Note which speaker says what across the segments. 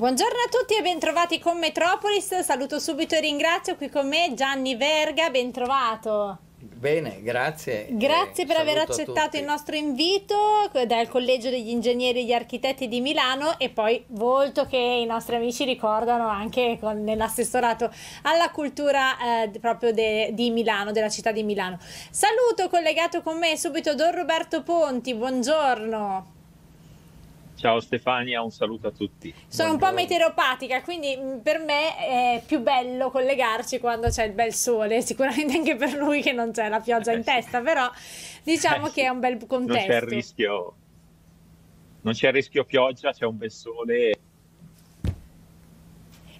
Speaker 1: Buongiorno a tutti e bentrovati con Metropolis. Saluto subito e ringrazio qui con me Gianni Verga, bentrovato.
Speaker 2: Bene, grazie. Grazie per aver accettato
Speaker 1: il nostro invito dal Collegio degli Ingegneri e degli Architetti di Milano e poi volto che i nostri amici ricordano anche nell'assessorato alla cultura eh, proprio de, di Milano, della città di Milano. Saluto collegato con me subito Don Roberto Ponti, buongiorno.
Speaker 3: Ciao Stefania, un saluto a tutti. Sono Buongiorno. un po'
Speaker 1: meteoropatica, quindi mm, per me è più bello collegarci quando c'è il bel sole, sicuramente anche per lui che non c'è la pioggia eh, in sì. testa, però diciamo eh, che è un bel contesto. Non c'è il
Speaker 3: rischio, non c'è rischio pioggia, c'è un bel sole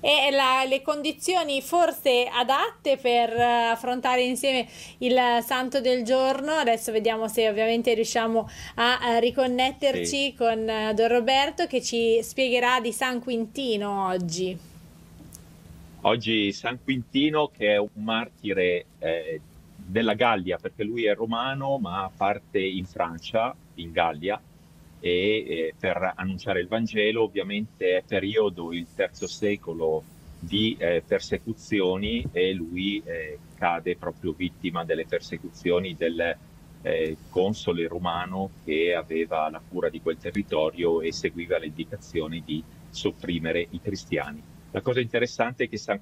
Speaker 1: e la, le condizioni forse adatte per eh, affrontare insieme il santo del giorno. Adesso vediamo se ovviamente riusciamo a, eh, riconnetterci sì. con eh, Don Roberto che ci spiegherà di San Quintino oggi.
Speaker 3: Oggi San Quintino che è un martire eh, della Gallia perché lui è romano ma parte in Francia, in Gallia e eh, per annunciare il Vangelo ovviamente è periodo il terzo secolo di eh, persecuzioni e lui eh, cade proprio vittima delle persecuzioni del eh, console romano che aveva la cura di quel territorio e seguiva le indicazioni di sopprimere i cristiani. La cosa interessante è che San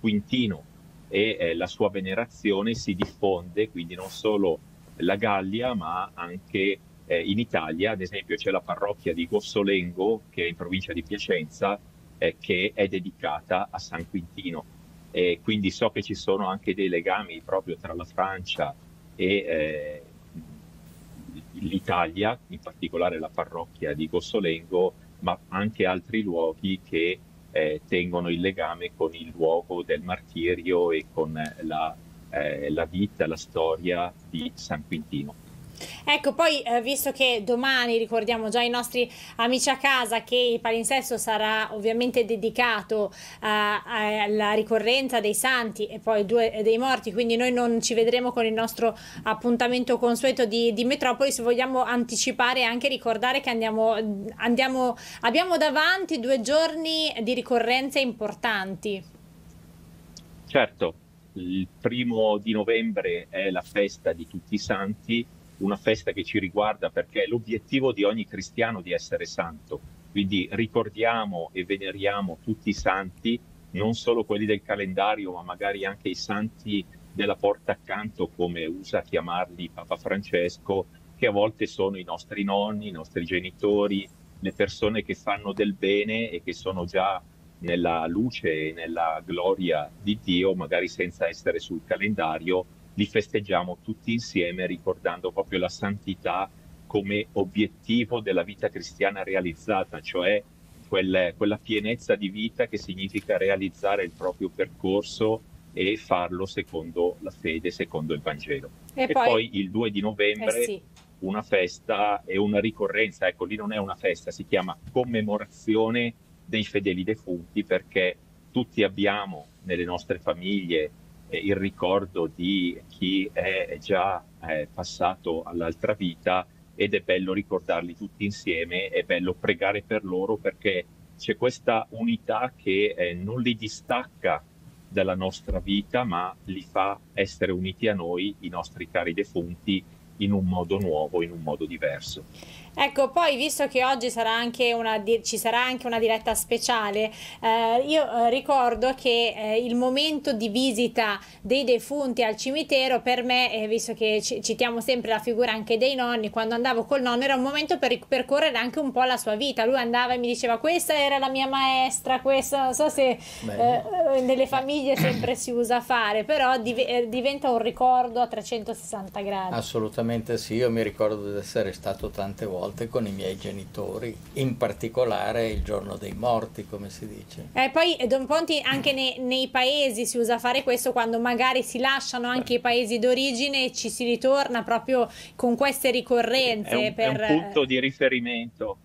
Speaker 3: Quintino e eh, la sua venerazione si diffonde quindi non solo la Gallia ma anche eh, in Italia, ad esempio, c'è la parrocchia di Gossolengo, che è in provincia di Piacenza, eh, che è dedicata a San Quintino. E quindi so che ci sono anche dei legami proprio tra la Francia e eh, l'Italia, in particolare la parrocchia di Gossolengo, ma anche altri luoghi che eh, tengono il legame con il luogo del martirio e con eh, la, eh, la vita, la storia di San Quintino.
Speaker 1: Ecco, poi eh, visto che domani ricordiamo già i nostri amici a casa che il palinsesto sarà ovviamente dedicato eh, alla ricorrenza dei santi e poi due, eh, dei morti, quindi noi non ci vedremo con il nostro appuntamento consueto di, di Metropolis, vogliamo anticipare e anche ricordare che andiamo, andiamo, abbiamo davanti due giorni di ricorrenze importanti.
Speaker 3: Certo, il primo di novembre è la festa di tutti i santi una festa che ci riguarda perché è l'obiettivo di ogni cristiano di essere santo. Quindi ricordiamo e veneriamo tutti i santi, non solo quelli del calendario, ma magari anche i santi della porta accanto, come usa chiamarli Papa Francesco, che a volte sono i nostri nonni, i nostri genitori, le persone che fanno del bene e che sono già nella luce e nella gloria di Dio, magari senza essere sul calendario, li festeggiamo tutti insieme ricordando proprio la santità come obiettivo della vita cristiana realizzata, cioè quel, quella pienezza di vita che significa realizzare il proprio percorso e farlo secondo la fede, secondo il Vangelo. E, e poi, poi, il 2 di novembre eh sì. una festa e una ricorrenza, ecco lì non è una festa, si chiama commemorazione dei fedeli defunti perché tutti abbiamo nelle nostre famiglie il ricordo di chi è già eh, passato all'altra vita ed è bello ricordarli tutti insieme, è bello pregare per loro perché c'è questa unità che eh, non li distacca dalla nostra vita, ma li fa essere uniti a noi, i nostri cari defunti, in un modo nuovo, in un modo diverso.
Speaker 1: Ecco, poi visto che oggi sarà anche una, ci sarà anche una diretta speciale, eh, io eh, ricordo che eh, il momento di visita dei defunti al cimitero per me, eh, visto che ci, citiamo sempre la figura anche dei nonni, quando andavo col nonno era un momento per percorrere anche un po' la sua vita. Lui andava e mi diceva questa era la mia maestra, questa non so se eh, eh, nelle famiglie sempre si usa fare, però div- diventa un ricordo a 360 gradi.
Speaker 2: Assolutamente sì, io mi ricordo di essere stato tante volte volte con i miei genitori, in particolare il giorno dei morti, come si dice.
Speaker 1: E eh, poi eh, Don Ponti anche nei, nei, paesi si usa fare questo quando magari si lasciano anche i paesi d'origine e ci si ritorna proprio con queste ricorrenze. È un, per... è un eh, punto
Speaker 3: di riferimento.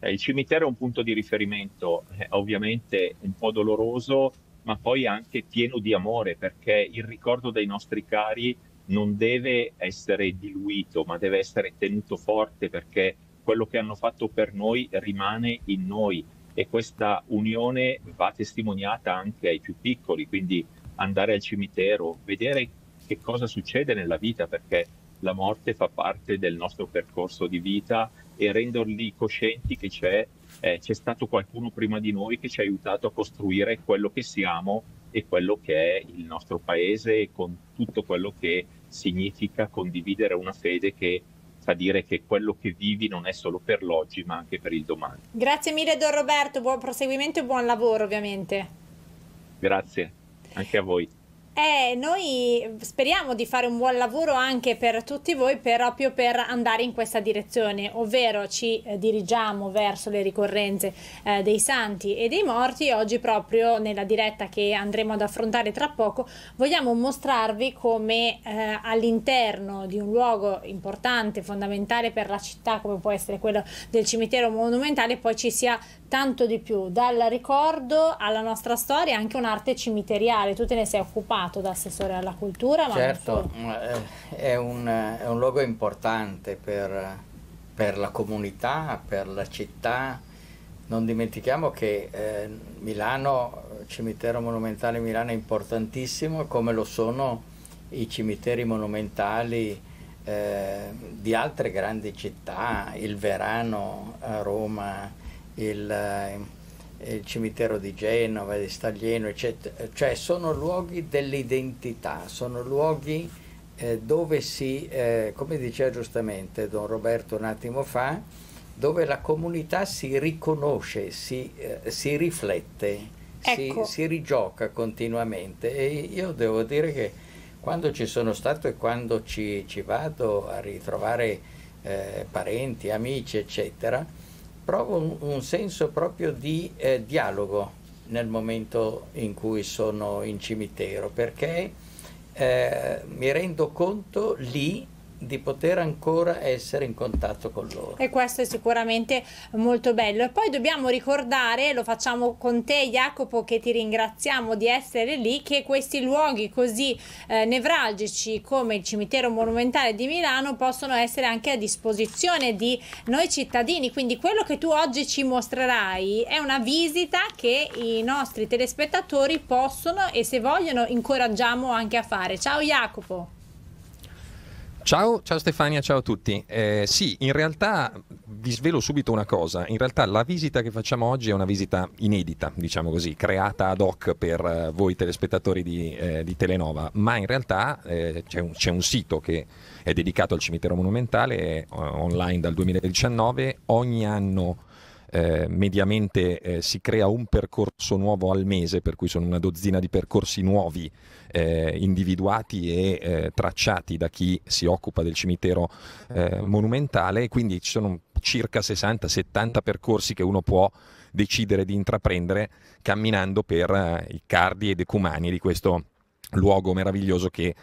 Speaker 3: Eh, il cimitero è un punto di riferimento, è ovviamente un po' doloroso, ma poi anche pieno di amore, perché il ricordo dei nostri cari non deve essere diluito, ma deve essere tenuto forte perché quello che hanno fatto per noi rimane in noi e questa unione va testimoniata anche ai più piccoli, quindi andare al cimitero, vedere che cosa succede nella vita perché la morte fa parte del nostro percorso di vita e renderli coscienti che c'è, eh, c'è stato qualcuno prima di noi che ci ha aiutato a costruire quello che siamo e quello che è il nostro paese con tutto quello che significa condividere una fede che fa dire che quello che vivi non è solo per l'oggi ma anche per il domani.
Speaker 1: Grazie mille Don Roberto, buon proseguimento e buon lavoro ovviamente.
Speaker 3: Grazie, anche a voi.
Speaker 1: Eh, noi speriamo di fare un buon lavoro anche per tutti voi proprio per andare in questa direzione, ovvero ci eh, dirigiamo verso le ricorrenze eh, dei santi e dei morti. Oggi proprio nella diretta che andremo ad affrontare tra poco vogliamo mostrarvi come eh, all'interno di un luogo importante, fondamentale per la città come può essere quello del cimitero monumentale, poi ci sia tanto di più, dal ricordo alla nostra storia, anche un'arte cimiteriale. Tu te ne sei occupato da assessore alla cultura, ma certo,
Speaker 2: eh, è un, è un luogo importante per, per, la comunità, per la città. Non dimentichiamo che eh, Milano, il cimitero monumentale Milano è importantissimo come lo sono i cimiteri monumentali eh, di altre grandi città, il Verano a Roma, il, eh, il cimitero di Genova, di Staglieno, eccetera. Cioè sono luoghi dell'identità, sono luoghi eh, dove si, eh, come diceva giustamente Don Roberto un attimo fa, dove la comunità si riconosce, si, eh, si riflette, ecco. si, si, rigioca continuamente. E io devo dire che quando ci sono stato e quando ci, ci vado a ritrovare eh, parenti, amici, eccetera, provo un, un senso proprio di eh, dialogo nel momento in cui sono in cimitero, perché eh, mi rendo conto lì di poter ancora essere in contatto con loro.
Speaker 1: E questo è sicuramente molto bello. E poi dobbiamo ricordare, lo facciamo con te Jacopo, che ti ringraziamo di essere lì, che questi luoghi così eh, nevralgici come il cimitero monumentale di Milano possono essere anche a disposizione di noi cittadini. Quindi quello che tu oggi ci mostrerai è una visita che i nostri telespettatori possono e se vogliono incoraggiamo anche a fare. Ciao Jacopo!
Speaker 4: Ciao, ciao, Stefania, ciao a tutti. Eh, sì, in realtà vi svelo subito una cosa, in realtà la visita che facciamo oggi è una visita inedita, diciamo così, creata ad hoc per eh, voi telespettatori di, eh, di Telenova, ma in realtà eh, c'è, un, c'è, un, sito che è dedicato al cimitero monumentale, è eh, online dal 2019, ogni anno eh, mediamente eh, si crea un percorso nuovo al mese, per cui sono una dozzina di percorsi nuovi eh, individuati e eh, tracciati da chi si occupa del cimitero eh, monumentale, e quindi ci sono circa 60-70 percorsi che uno può decidere di intraprendere camminando per eh, i cardi e decumani di questo luogo meraviglioso che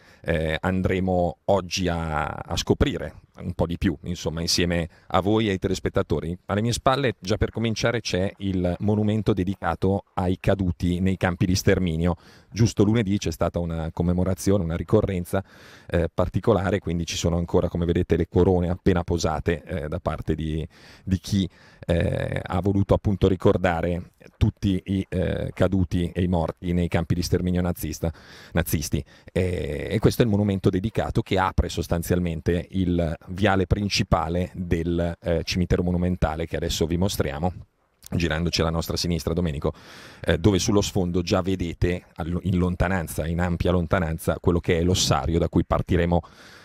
Speaker 4: andremo oggi a, a scoprire un po' di più, insomma, insieme a voi e ai telespettatori. Alle mie spalle, già per cominciare, c'è il monumento dedicato ai caduti nei campi di sterminio giusto lunedì c'è stata una commemorazione, una ricorrenza eh, particolare, quindi ci sono ancora, come vedete, le corone appena posate eh, da parte di, di chi eh, ha voluto appunto ricordare tutti i eh, caduti e i morti nei campi di sterminio nazista, nazisti. E, e, questo è il monumento dedicato che apre sostanzialmente il viale principale del eh, cimitero monumentale che adesso vi mostriamo girandoci alla nostra sinistra, Domenico, eh, dove sullo sfondo già vedete in lontananza, in ampia lontananza, quello che è l'ossario da cui partiremo,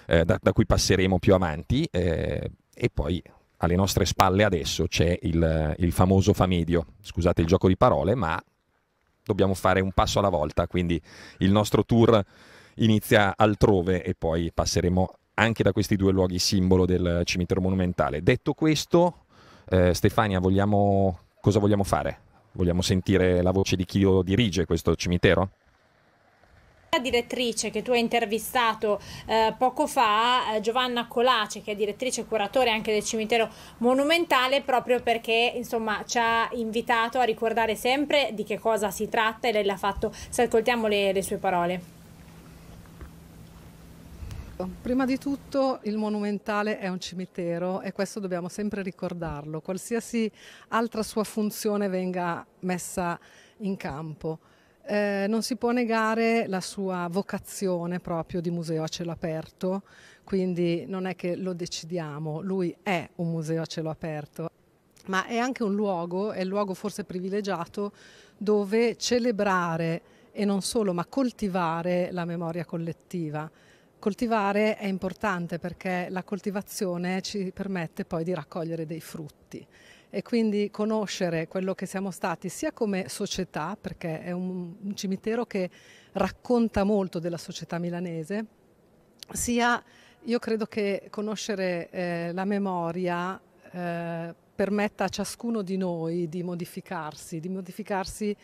Speaker 4: eh, da, da, cui passeremo più avanti eh, e poi alle nostre spalle adesso c'è il, il famoso Famedio, scusate il gioco di parole, ma dobbiamo fare un passo alla volta, quindi il nostro tour inizia altrove e poi passeremo anche da questi due luoghi simbolo del cimitero monumentale. Detto questo, eh, Stefania, vogliamo cosa vogliamo fare? Vogliamo sentire la voce di chi lo dirige questo cimitero?
Speaker 1: La direttrice che tu hai intervistato eh, poco fa, eh, Giovanna Colace, che è direttrice e curatore anche del cimitero monumentale, proprio perché insomma, ci ha invitato a ricordare sempre di che cosa si tratta e lei l'ha fatto. Se ascoltiamo le, le sue parole
Speaker 5: storico. Ecco, prima di tutto il monumentale è un cimitero e questo dobbiamo sempre ricordarlo, qualsiasi altra sua funzione venga messa in campo. Eh, non si può negare la sua vocazione proprio di museo a cielo aperto, quindi non è che lo decidiamo, lui è un museo a cielo aperto, ma è anche un luogo, è il luogo forse privilegiato, dove celebrare e non solo, ma coltivare la memoria collettiva. Coltivare è importante perché la coltivazione ci permette poi di raccogliere dei frutti e quindi conoscere quello che siamo stati sia come società, perché è un, un cimitero che racconta molto della società milanese, sia io credo che conoscere eh, la memoria eh, permetta a ciascuno di noi di modificarsi, di modificarsi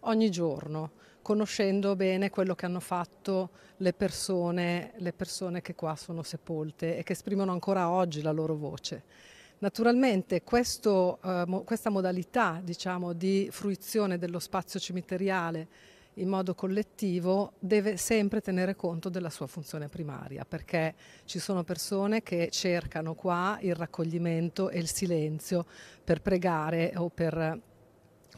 Speaker 5: ogni giorno conoscendo bene quello che hanno fatto le persone, le persone che qua sono sepolte e che esprimono ancora oggi la loro voce. Naturalmente questo, eh, mo, questa modalità diciamo, di fruizione dello spazio cimiteriale in modo collettivo deve sempre tenere conto della sua funzione primaria, perché ci sono persone che cercano qua il raccoglimento e il silenzio per pregare o per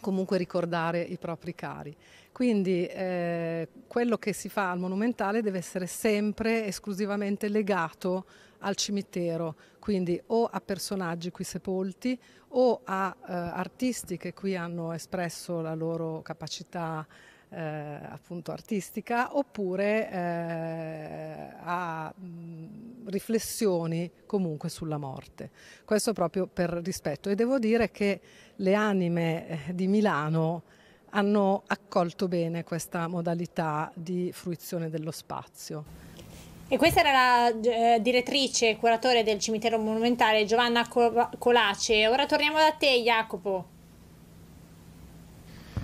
Speaker 5: comunque ricordare i propri cari. Quindi eh, quello che si fa al monumentale deve essere sempre esclusivamente legato al cimitero, quindi o a personaggi qui sepolti o a eh, artisti che qui hanno espresso la loro capacità eh, appunto artistica oppure eh, a mh, riflessioni comunque sulla morte. Questo proprio per rispetto e devo dire che le anime eh, di Milano hanno accolto bene questa modalità di fruizione dello spazio.
Speaker 1: E questa era la eh, direttrice e curatore del cimitero monumentale Giovanna Colace. Ora torniamo da te Jacopo.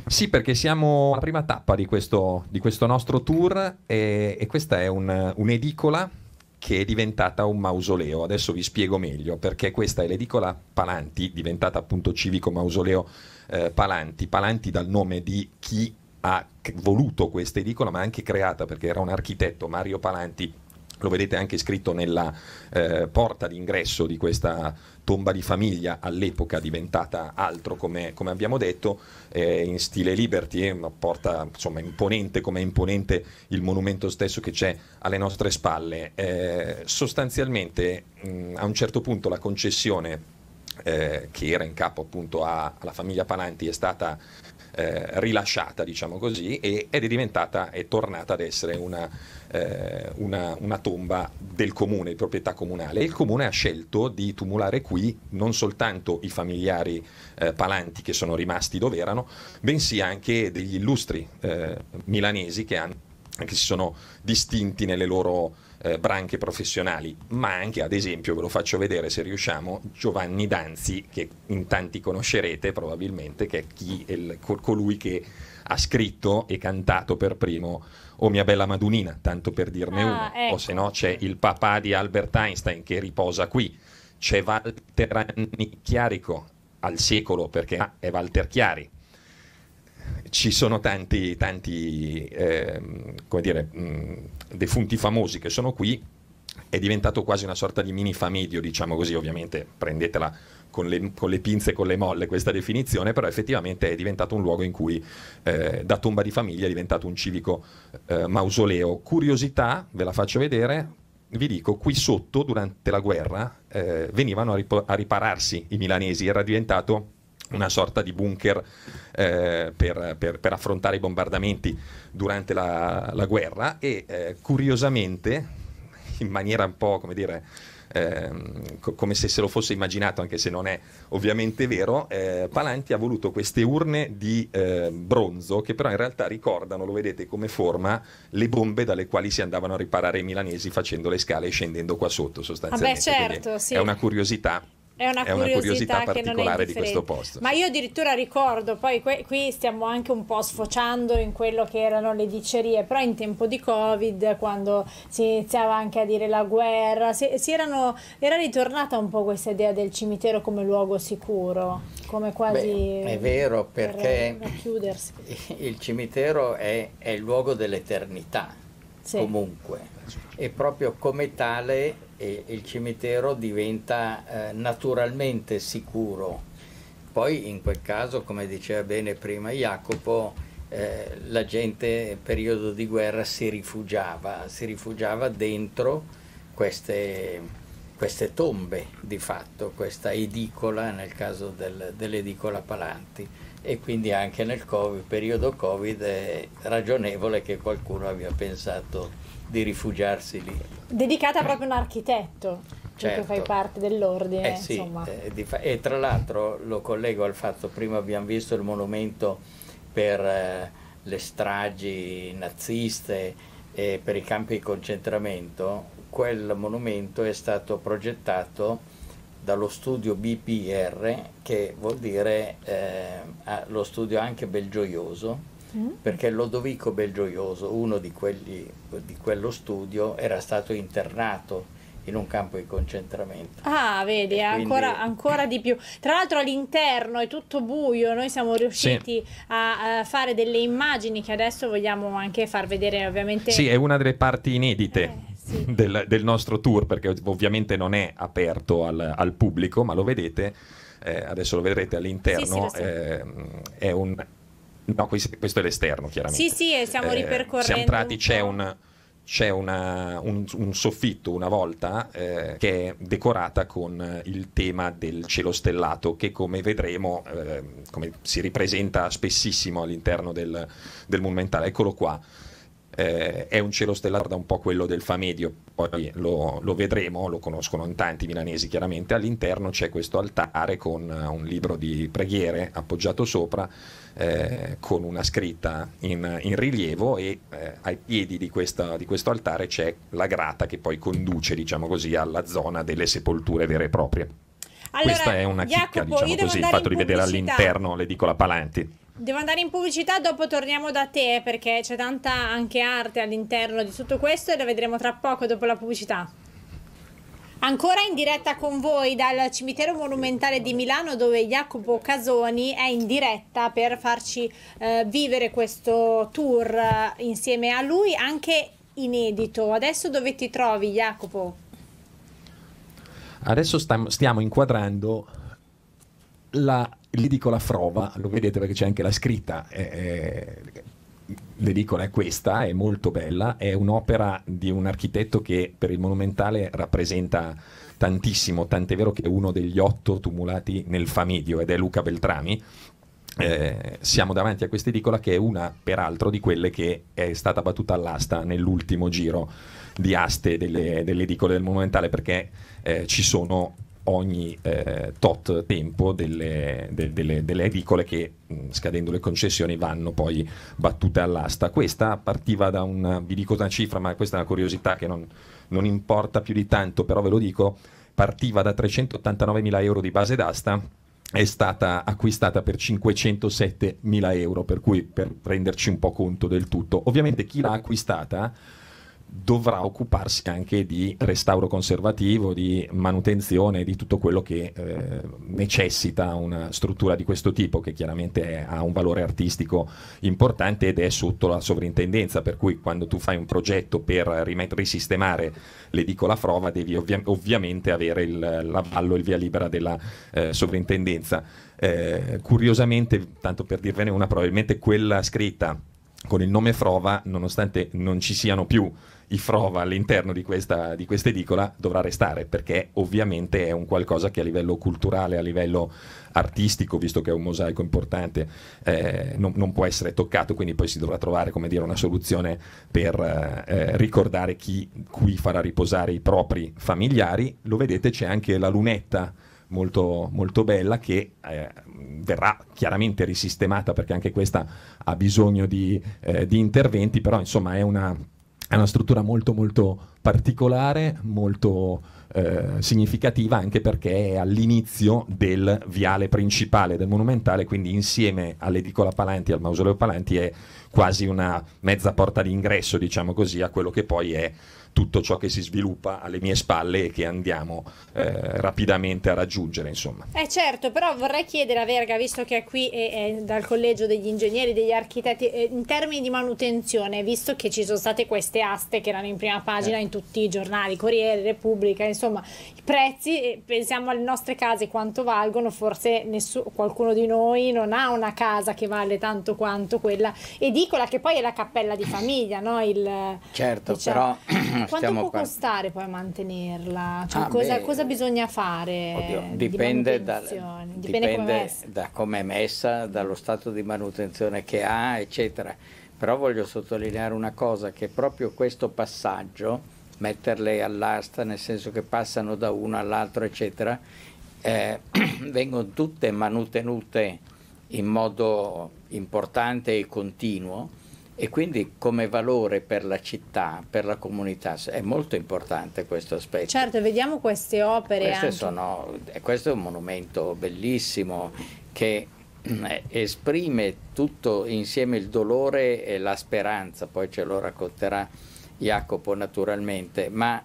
Speaker 4: Sì, perché siamo alla prima tappa di questo, di questo nostro tour e, e questa è un, un'edicola che è diventata un mausoleo. Adesso vi spiego meglio perché questa è l'edicola Palanti, diventata appunto civico mausoleo eh, Palanti. Palanti dal nome di chi ha voluto questa edicola, ma anche creata perché era un architetto, Mario Palanti, lo vedete anche scritto nella eh, porta d'ingresso di questa tomba di famiglia all'epoca diventata altro come, come abbiamo detto eh, in stile Liberty una porta insomma imponente come è imponente il monumento stesso che c'è alle nostre spalle eh, sostanzialmente mh, mm, a un certo punto la concessione eh, che era in capo appunto a, alla famiglia Palanti, è stata eh, rilasciata, diciamo così, e, ed è diventata, è tornata ad essere una, eh, una, una, tomba del comune, di proprietà comunale. E il comune ha scelto di tumulare qui non soltanto i familiari eh, Palanti che sono rimasti dove erano, bensì anche degli illustri eh, milanesi che, hanno, che si sono distinti nelle loro eh, branche professionali, ma anche ad esempio, ve lo faccio vedere se riusciamo, Giovanni Danzi, che in tanti conoscerete probabilmente, che è chi, il, colui che ha scritto e cantato per primo O oh mia bella Madunina, tanto per dirne ah, uno, ecco. o se no ecco. c'è il papà di Albert Einstein che riposa qui, c'è Walter Anni Chiarico al secolo perché è Walter Chiari, ci sono tanti, tanti eh, come dire, mh, mm, defunti famosi che sono qui, è diventato quasi una sorta di mini famedio, diciamo così, ovviamente prendetela con le, con le pinze e con le molle questa definizione, però effettivamente è diventato un luogo in cui eh, da tomba di famiglia è diventato un civico eh, mausoleo. Curiosità, ve la faccio vedere, vi dico, qui sotto durante la guerra eh, venivano a, rip- a ripararsi i milanesi, era diventato una sorta di bunker eh, per, per, per, affrontare i bombardamenti durante la, la guerra e eh, curiosamente, in maniera un po' come dire... Eh, co- come se se lo fosse immaginato, anche se non è ovviamente vero, eh, Palanti ha voluto queste urne di eh, bronzo che però in realtà ricordano, lo vedete come forma, le bombe dalle quali si andavano a riparare i milanesi facendo le scale e scendendo qua sotto sostanzialmente. Ah beh, certo, sì. È una curiosità è una, è una curiosità, curiosità particolare di questo posto. Ma
Speaker 1: io addirittura ricordo, poi que- qui stiamo anche un po' sfociando in quello che erano le dicerie, però in tempo di Covid, quando si iniziava anche a dire la guerra, si, si erano, era ritornata un po' questa idea del cimitero come luogo sicuro, come quasi... Beh, è vero, perché per
Speaker 2: il cimitero è, è il luogo dell'eternità. Sì. comunque e proprio come tale e il cimitero diventa eh, naturalmente sicuro. Poi in quel caso, come diceva bene prima Jacopo, eh, la gente in periodo di guerra si rifugiava, si rifugiava dentro queste, queste tombe di fatto, questa edicola nel caso del, dell'edicola Palanti e quindi anche nel COVID, periodo Covid è ragionevole che qualcuno abbia pensato di rifugiarsi lì.
Speaker 1: Dedicata proprio a un architetto, certo. che fai certo. parte dell'ordine. Eh sì,
Speaker 2: eh, fa- e tra l'altro lo collego al fatto, prima abbiamo visto il monumento per eh, le stragi naziste e per i campi di concentramento, quel monumento è stato progettato dallo studio BPR, che vuol dire eh, lo studio anche Belgioioso, Mm. perché Lodovico Belgioioso, uno di, quelli, di quello studio, era stato internato in un campo di concentramento.
Speaker 1: Ah, vedi, eh, ancora, quindi... ancora, di più. Tra l'altro all'interno è tutto buio, noi siamo riusciti sì. a, a, fare delle immagini che adesso vogliamo anche far vedere ovviamente. Sì, è
Speaker 4: una delle parti inedite. Eh. Sì. Del, del, nostro tour perché ovviamente non è aperto al, al pubblico ma lo vedete eh, adesso lo vedrete all'interno sì, sì, eh, è un No, questo è l'esterno, chiaramente. Sì,
Speaker 1: sì, e stiamo eh, ripercorrendo. Siamo
Speaker 4: entrati, c'è un c'è una, un, un, soffitto una volta eh, che è decorata con il tema del cielo stellato che come vedremo eh, come si ripresenta spessissimo all'interno del, del monumentale. Eccolo qua eh, è un cielo stellato da un po' quello del Famedio, poi lo, lo, vedremo, lo conoscono in tanti milanesi chiaramente, all'interno c'è questo altare con eh, un libro di preghiere appoggiato sopra eh, con una scritta in, in rilievo e eh, ai piedi di, questa, di, questo altare c'è la grata che poi conduce diciamo così, alla zona delle sepolture vere e proprie.
Speaker 1: Allora, Questa è una Jacopo, chicca, diciamo così, il fatto di vedere all'interno
Speaker 4: l'edicola Palanti.
Speaker 1: Devo andare in pubblicità, dopo torniamo da te perché c'è tanta anche arte all'interno di tutto questo e la vedremo tra poco dopo la pubblicità. Ancora in diretta con voi dal cimitero monumentale di Milano dove Jacopo Casoni è in diretta per farci eh, vivere questo tour eh, insieme a lui anche inedito. Adesso dove ti trovi Jacopo?
Speaker 4: Adesso stiamo, stiamo inquadrando la l'edicola Frova, lo vedete perché c'è anche la scritta, eh, l'edicola è questa, è molto bella, è un'opera di un architetto che per il monumentale rappresenta tantissimo, tant'è vero che è uno degli otto tumulati nel Famidio ed è Luca Beltrami. Eh, siamo davanti a questa edicola che è una peraltro di quelle che è stata battuta all'asta nell'ultimo giro di aste delle, delle edicole del monumentale perché eh, ci sono ogni eh, tot tempo delle, de, delle, delle edicole che scadendo le concessioni vanno poi battute all'asta. Questa partiva da una, vi dico una cifra, ma questa è una curiosità che non, non importa più di tanto, però ve lo dico, partiva da 389 mila euro di base d'asta è stata acquistata per 507 mila euro, per cui per renderci un po' conto del tutto. Ovviamente chi l'ha acquistata dovrà occuparsi anche di restauro conservativo, di manutenzione, di tutto quello che eh, necessita una struttura di questo tipo, che chiaramente è, ha un valore artistico importante ed è sotto la sovrintendenza, per cui quando tu fai un progetto per rimet- risistemare l'edicola Frova devi ovvia- ovviamente avere il, l'avallo, il via libera della eh, sovrintendenza. Eh, curiosamente, tanto per dirvene una, probabilmente quella scritta con il nome Frova, nonostante non ci siano più i frova all'interno di questa, di questa edicola dovrà restare perché ovviamente è un qualcosa che a livello culturale, a livello artistico, visto che è un mosaico importante, eh, non, non, può essere toccato, quindi poi si dovrà trovare dire, una soluzione per eh, eh ricordare chi qui farà riposare i propri familiari. Lo vedete, c'è anche la lunetta. Molto, molto bella che eh, verrà chiaramente risistemata perché anche questa ha bisogno di, eh, di interventi, però insomma è una, è una struttura molto molto particolare, molto eh, significativa anche perché è all'inizio del viale principale del monumentale, quindi insieme all'edicola Palanti e al mausoleo Palanti è quasi una mezza porta d'ingresso, diciamo così, a quello che poi è tutto ciò che si sviluppa alle mie spalle e che andiamo eh, rapidamente a raggiungere. Insomma.
Speaker 1: Eh certo, però vorrei chiedere a Verga, visto che è qui è, è dal Collegio degli Ingegneri, degli Architetti, eh, in termini di manutenzione, visto che ci sono state queste aste che erano in prima pagina eh. in tutti i giornali, Corriere, Repubblica, insomma, i prezzi, eh, pensiamo alle nostre case quanto valgono, forse nessuno, qualcuno di noi non ha una casa che vale tanto quanto quella edicola che poi è la cappella di famiglia, no? Il,
Speaker 2: certo, diciamo... però Quanto stiamo può
Speaker 1: costare poi mantenerla? Cioè, ah, cosa, cosa, bisogna fare? Oddio,
Speaker 2: dipende, di da, dipende, dipende come da come è messa, dallo stato di manutenzione che ha, eccetera. Però voglio sottolineare una cosa, che proprio questo passaggio, metterle all'asta, nel senso che passano da uno all'altro, eccetera, eh, vengono tutte manutenute in modo importante e continuo e quindi come valore per la città, per la comunità, è molto importante questo aspetto. Certo,
Speaker 1: vediamo queste opere. Queste
Speaker 2: sono, questo è un monumento bellissimo che mm, eh, esprime tutto insieme il dolore e la speranza, poi ce lo racconterà Jacopo naturalmente, ma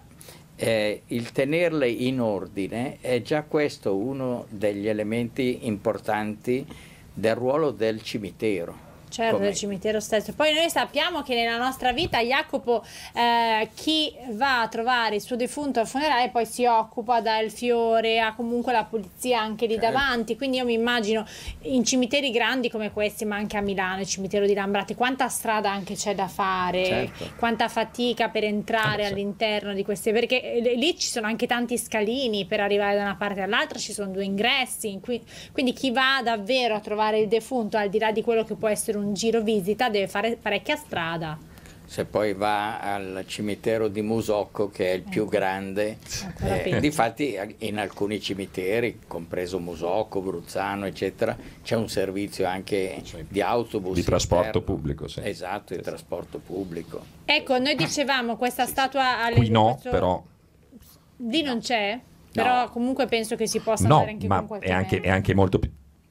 Speaker 2: eh, il tenerle in ordine è già questo uno degli elementi importanti del ruolo del cimitero
Speaker 1: Certo, Come. cimitero stesso. Poi noi sappiamo che nella nostra vita Jacopo, eh, chi va a trovare il suo defunto al funerale, poi si occupa del fiore, ha comunque la pulizia anche lì certo. davanti. Quindi io mi immagino in cimiteri grandi come questi, ma anche a Milano, il cimitero di Lambrate, quanta strada anche c'è da fare, certo. quanta fatica per entrare ah, all'interno di queste, perché eh, lì ci sono anche tanti scalini per arrivare da una parte all'altra, ci sono due ingressi. In cui, quindi chi va davvero a trovare il defunto, al di là di quello che può essere un un giro visita deve fare parecchia strada.
Speaker 2: Se poi va al cimitero di Musocco, che è il più ecco. grande, eh, difatti eh, in alcuni cimiteri, compreso Musocco, Bruzzano, eccetera, c'è un servizio anche di autobus. Di trasporto interno. pubblico, sì. Esatto, di trasporto pubblico.
Speaker 1: Ecco, noi dicevamo questa sì, statua... Qui no, però... Lì non c'è? No. Però comunque penso che si possa no, fare anche ma con qualche è
Speaker 4: è anche molto più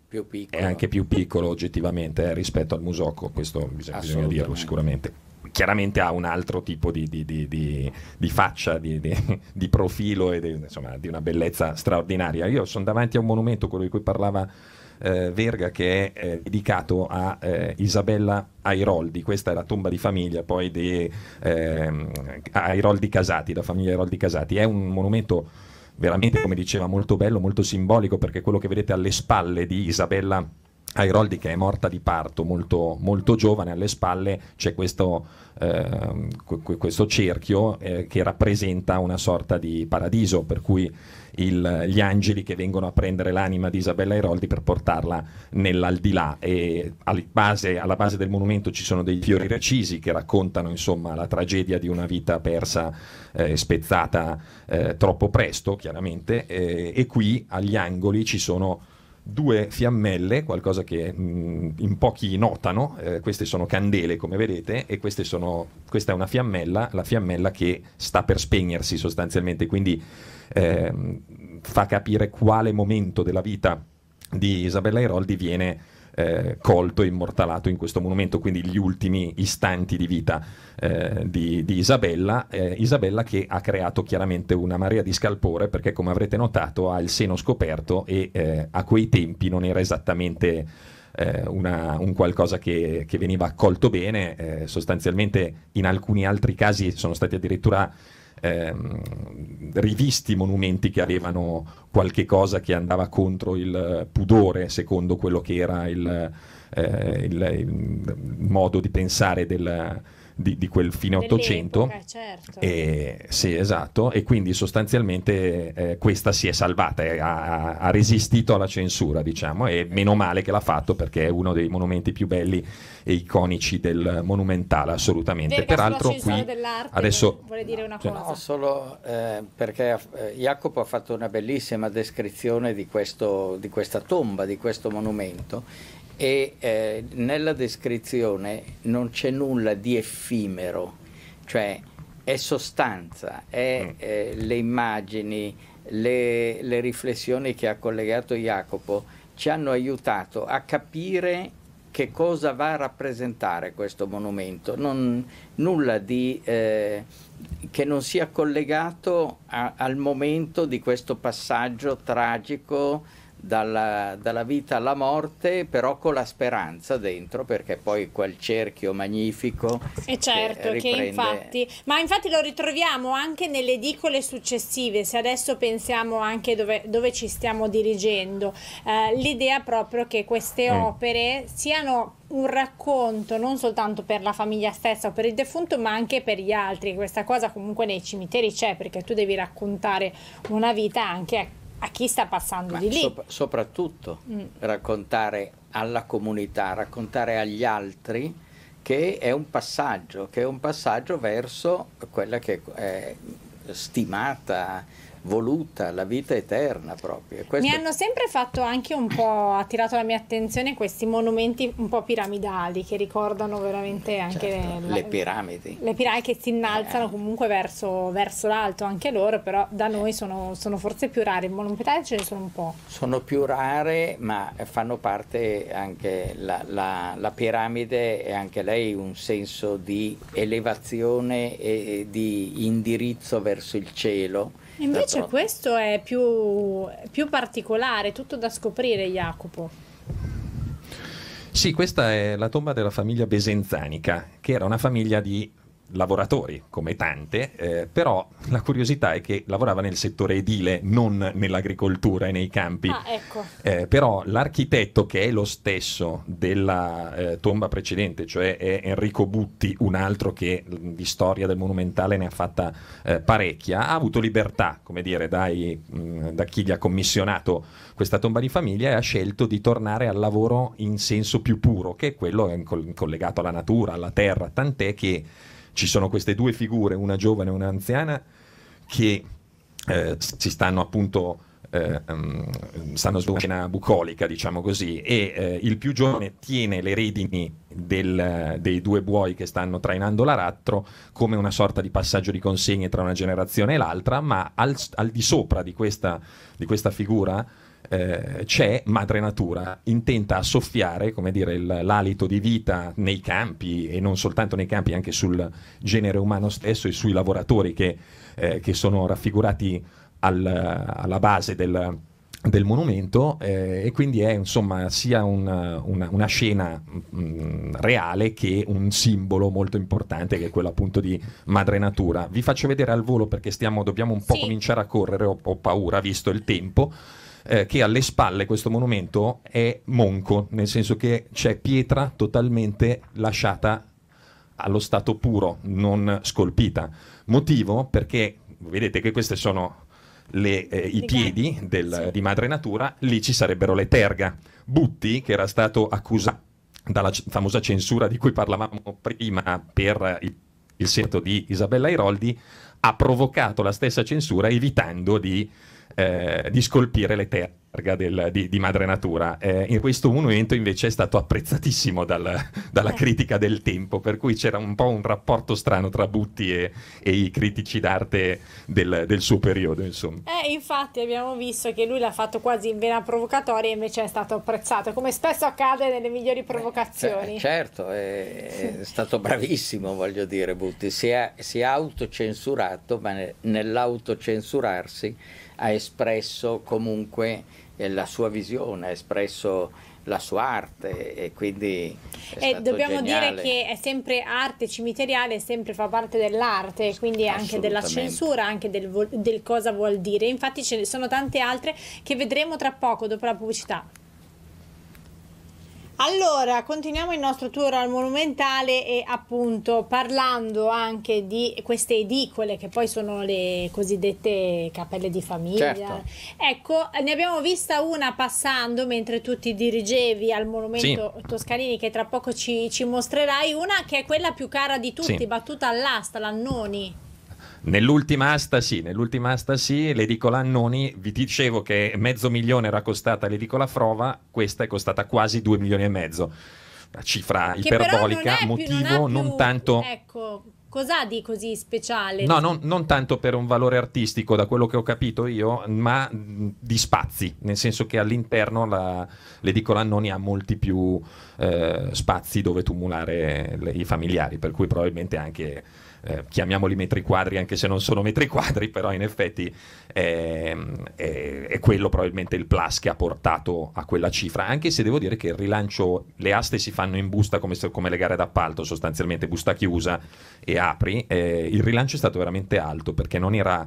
Speaker 4: più piccolo. È anche più piccolo oggettivamente eh, rispetto al Musocco, questo bisogna, bisogna dirlo sicuramente chiaramente ha un altro tipo di, di, di, di faccia, di, profilo e insomma, di una bellezza straordinaria. Io sono davanti a un monumento, quello di cui parlava eh, Verga, che è eh, dedicato a eh, Isabella Airoldi, questa è la tomba di famiglia poi di ehm, Airoldi Casati, la famiglia Airoldi Casati, è un monumento veramente, come diceva, molto bello, molto simbolico, perché quello che vedete alle spalle di Isabella Airoldi che è morta di parto, molto, molto giovane, alle spalle c'è questo, eh, questo cerchio eh, che rappresenta una sorta di paradiso, per cui il, gli angeli che vengono a prendere l'anima di Isabella Eroldi per portarla nell'aldilà. E al base, alla base del monumento ci sono dei fiori recisi che raccontano insomma, la tragedia di una vita persa, eh, spezzata eh, troppo presto, chiaramente, eh, e qui agli angoli ci sono due fiammelle, qualcosa che mh, mm, in pochi notano, eh, queste sono candele come vedete e sono, questa è una fiammella, la fiammella che sta per spegnersi sostanzialmente, quindi ehm, fa capire quale momento della vita di Isabella Eroldi viene eh, colto e immortalato in questo monumento, quindi gli ultimi istanti di vita eh, di, di, Isabella, eh, Isabella che ha creato chiaramente una marea di scalpore perché come avrete notato ha il seno scoperto e eh, a quei tempi non era esattamente eh, una, un qualcosa che, che, veniva accolto bene, eh, sostanzialmente in alcuni altri casi sono stati addirittura ehm, rivisti monumenti che avevano qualche cosa che andava contro il eh, pudore, secondo quello che era il, eh, il, il modo di pensare del, di, di quel fine Ottocento. Certo. sì, esatto, e quindi sostanzialmente eh, questa si è salvata, eh, ha, ha, resistito alla censura, diciamo, e meno male che l'ha fatto perché è uno dei monumenti più belli e iconici del monumentale, assolutamente. Verga, Peraltro qui adesso...
Speaker 2: Vuole dire una cioè, cosa. No, solo eh, perché eh, Jacopo ha fatto una bellissima descrizione di, questo, di questa tomba, di questo monumento e eh, nella descrizione non c'è nulla di effimero, cioè è sostanza, è mm. eh, le immagini, le, le riflessioni che ha collegato Jacopo ci hanno aiutato a capire che cosa va a rappresentare questo monumento, non, nulla di, eh, che non sia collegato a, al momento di questo passaggio tragico dalla, dalla, vita alla morte, però con la speranza dentro, perché poi quel cerchio magnifico. Eh,
Speaker 1: e certo, che, riprende... che infatti, ma infatti lo ritroviamo anche nelle edicole successive, se adesso pensiamo anche dove, dove ci stiamo dirigendo, eh, l'idea proprio che queste mm. opere siano un racconto non soltanto per la famiglia stessa o per il defunto, ma anche per gli altri. Questa cosa comunque nei cimiteri c'è, perché tu devi raccontare una vita anche ecco, a chi sta passando Ma di lì. Sopra,
Speaker 2: soprattutto mm. raccontare alla comunità, raccontare agli altri che è un passaggio, che è un passaggio verso quella che è stimata voluta, la vita eterna proprio. Questo... Mi hanno
Speaker 1: sempre fatto anche un po', attirato la mia attenzione questi monumenti un po' piramidali che ricordano veramente anche certo, le, le,
Speaker 2: piramidi. Le
Speaker 1: piramidi che si innalzano eh. comunque verso, verso, l'alto anche loro, però da eh. noi sono, sono forse più rare, in monumentali ce ne sono un po'.
Speaker 2: Sono più rare ma fanno parte anche la, la, la piramide e anche lei un senso di elevazione e di indirizzo verso il cielo Invece cioè,
Speaker 1: questo è più, più particolare, tutto da scoprire Jacopo.
Speaker 4: Sì, questa è la tomba della famiglia Besenzanica, che era una famiglia di lavoratori come tante, eh, però la curiosità è che lavorava nel settore edile, non nell'agricoltura e nei campi. Ah, ecco. eh, però l'architetto che è lo stesso della eh, tomba precedente, cioè è Enrico Butti, un altro che mm, di storia del monumentale ne ha fatta eh, parecchia, ha avuto libertà, come dire, dai, mh, mm, da chi gli ha commissionato questa tomba di famiglia e ha scelto di tornare al lavoro in senso più puro, che è quello coll- collegato alla natura, alla terra, tant'è che ci sono queste due figure, una giovane e una anziana, che eh, si stanno appunto eh, mm, stanno svolgendo una bucolica, diciamo così, e eh, il più giovane tiene le redini del, dei due buoi che stanno trainando l'aratro come una sorta di passaggio di consegne tra una generazione e l'altra, ma al, al di sopra di questa, di questa figura eh, c'è madre natura, intenta a soffiare come dire, il, l'alito di vita nei campi e non soltanto nei campi, anche sul genere umano stesso e sui lavoratori che, eh, che sono raffigurati al, alla base del, del monumento eh, e quindi è insomma sia un, una, una, scena mh, mm, reale che un simbolo molto importante che è quello appunto di madre natura vi faccio vedere al volo perché stiamo, dobbiamo un po' sì. cominciare a correre ho, ho paura visto il tempo eh, che alle spalle questo monumento è monco, nel senso che c'è pietra totalmente lasciata allo stato puro, non scolpita. Motivo perché vedete che queste sono le, eh, i piedi del, sì. di madre natura, lì ci sarebbero le terga. Butti, che era stato accusato dalla famosa censura di cui parlavamo prima per il, il di Isabella Iroldi, ha provocato la stessa censura evitando di eh, di scolpire le terre del, di, di, Madre Natura. Eh, in questo momento invece è stato apprezzatissimo dal, dalla critica del tempo, per cui c'era un po' un rapporto strano tra Butti e, e i critici d'arte del, del suo periodo. Insomma.
Speaker 1: Eh, infatti abbiamo visto che lui l'ha fatto quasi in vena provocatoria e invece è stato apprezzato, come spesso accade nelle migliori provocazioni. Beh,
Speaker 2: certo, è, è, stato bravissimo, voglio dire, Butti. Si è, si è autocensurato, ma nell'autocensurarsi ha espresso comunque la sua visione, ha espresso la sua arte e quindi È e dobbiamo geniale. dire che
Speaker 1: è sempre arte cimiteriale sempre fa parte dell'arte quindi anche della censura anche del, del cosa vuol dire infatti ce ne sono tante altre che vedremo tra poco dopo la pubblicità allora, continuiamo il nostro tour al Monumentale e appunto parlando anche di queste edicole che poi sono le cosiddette cappelle di famiglia. Certo. Ecco, ne abbiamo vista una passando mentre tu ti dirigevi al Monumento sì. Toscanini che tra poco ci, ci, mostrerai, una che è quella più cara di tutti, sì. battuta all'asta, l'Annoni.
Speaker 4: Nell'ultima asta sì, nell'ultima asta sì, l'edicola Annoni, vi dicevo che mezzo milione era costata l'edicola Frova, questa è costata quasi due milioni e mezzo. Una cifra che iperbolica, non più, motivo non, non tanto...
Speaker 1: Ecco, cos'ha di così speciale? No, non,
Speaker 4: non, tanto per un valore artistico, da quello che ho capito io, ma di spazi, nel senso che all'interno la, l'edicola Annoni ha molti più eh, spazi dove tumulare le, i familiari, per cui probabilmente anche eh, chiamiamoli metri quadri anche se non sono metri quadri, però in effetti è, ehm, è, è, quello probabilmente il plus che ha portato a quella cifra, anche se devo dire che il rilancio, le aste si fanno in busta come, come le gare d'appalto sostanzialmente, busta chiusa e apri, eh, il rilancio è stato veramente alto perché non era...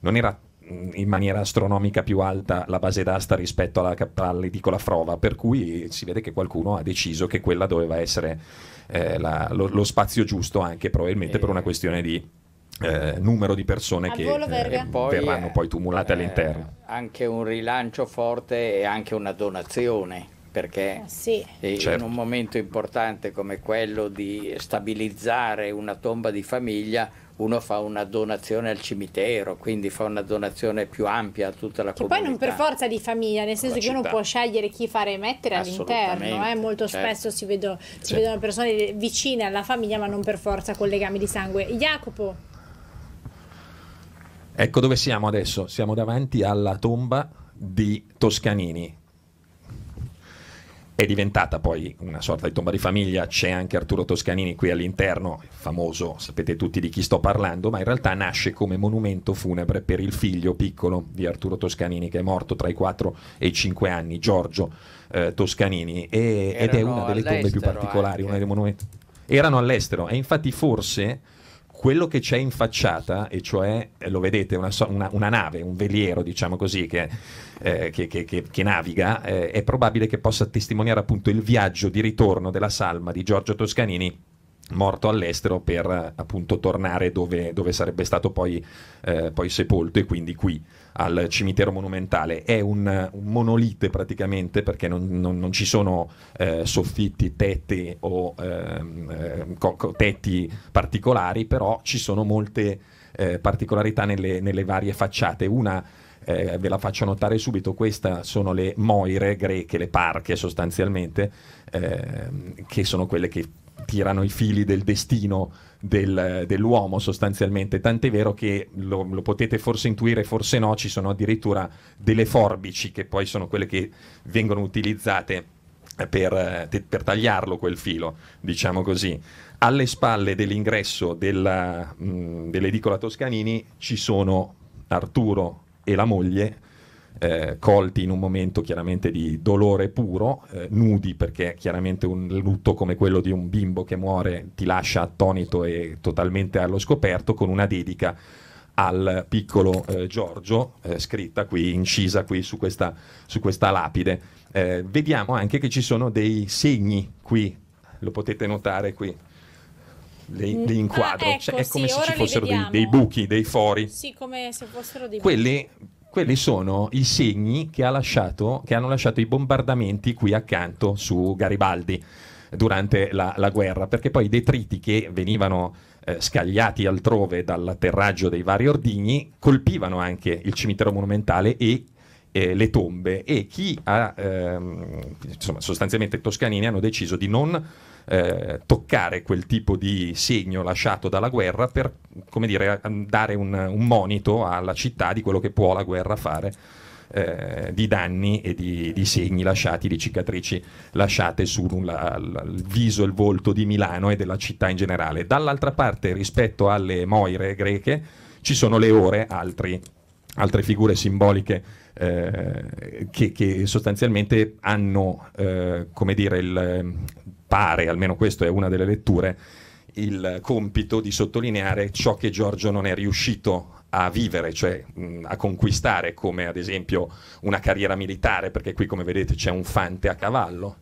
Speaker 4: Non era Mm, in maniera astronomica più alta la base d'asta rispetto alla, all'edicola Frova, per cui si vede che qualcuno ha deciso che quella doveva essere eh, la, lo, lo, spazio giusto anche probabilmente eh. per una questione di eh, numero di persone Al che eh, poi, verranno poi tumulate eh, all'interno.
Speaker 2: Anche un rilancio forte e anche una donazione perché ah, sì. in certo. un momento importante come quello di stabilizzare una tomba di famiglia uno fa una donazione al cimitero, quindi fa una donazione più ampia a tutta la che comunità. Che poi non per forza
Speaker 1: di famiglia, nel senso che uno può scegliere chi fare mettere all'interno, eh? molto certo. spesso si, vedo, si certo. vedono persone vicine alla famiglia ma non per forza con legami di sangue. Jacopo.
Speaker 4: Ecco dove siamo adesso, siamo davanti alla tomba di Toscanini, è diventata poi una sorta di tomba di famiglia, c'è anche Arturo Toscanini qui all'interno, famoso, sapete tutti di chi sto parlando, ma in realtà nasce come monumento funebre per il figlio piccolo di Arturo Toscanini che è morto tra i 4 e i 5 anni, Giorgio eh, Toscanini, e, ed è una delle tombe più particolari, anche. una dei monumenti. Erano all'estero e infatti forse quello che c'è in facciata, e cioè eh, lo vedete, una, una, una nave, un veliero, diciamo così, che, eh, che, che, che naviga, eh, è probabile che possa testimoniare appunto il viaggio di ritorno della salma di Giorgio Toscanini morto all'estero per appunto tornare dove, dove sarebbe stato poi, eh, poi sepolto e quindi qui al cimitero monumentale. È un, un monolite praticamente perché non, non, non ci sono eh, soffitti, tetti o ehm, ehm co- tetti particolari, però ci sono molte eh, particolarità nelle, nelle varie facciate. Una eh, ve la faccio notare subito, queste sono le moire greche, le parche sostanzialmente, eh, che sono quelle che tirano i fili del destino del, dell'uomo sostanzialmente, tant'è vero che lo, lo, potete forse intuire, forse no, ci sono addirittura delle forbici che poi sono quelle che vengono utilizzate per, eh, per tagliarlo quel filo, diciamo così. Alle spalle dell'ingresso della, mh, mm, dell'edicola Toscanini ci sono Arturo e la moglie eh, colti in un momento chiaramente di dolore puro, eh, nudi perché chiaramente un lutto come quello di un bimbo che muore ti lascia attonito e totalmente allo scoperto con una dedica al piccolo eh, Giorgio, eh, scritta qui, incisa qui su questa, su questa lapide. Eh, vediamo anche che ci sono dei segni qui, lo potete notare qui, li, li mm. ah, inquadro, ah, ecco, cioè, è ecco, come sì, se ci fossero dei, dei, buchi, dei fori. Sì, come se fossero dei buchi. Quelli quelli sono i segni che, ha lasciato, che hanno lasciato i bombardamenti qui accanto su Garibaldi durante la, la guerra, perché poi i detriti che venivano eh, scagliati altrove dall'atterraggio dei vari ordigni colpivano anche il cimitero monumentale e eh, le tombe e chi ha ehm, insomma sostanzialmente i toscanini hanno deciso di non eh, toccare quel tipo di segno lasciato dalla guerra per come dire, dare un, un monito alla città di quello che può la guerra fare. Eh, di danni e di, di, segni lasciati, di cicatrici lasciate sul la, la, il viso e il volto di Milano e della città in generale. Dall'altra parte, rispetto alle moire greche, ci sono le ore, altri altre figure simboliche eh, che, che, sostanzialmente hanno, eh, come dire, il pare, almeno questa è una delle letture, il compito di sottolineare ciò che Giorgio non è riuscito a vivere, cioè mh, a conquistare, come ad esempio una carriera militare, perché qui come vedete c'è un fante a cavallo,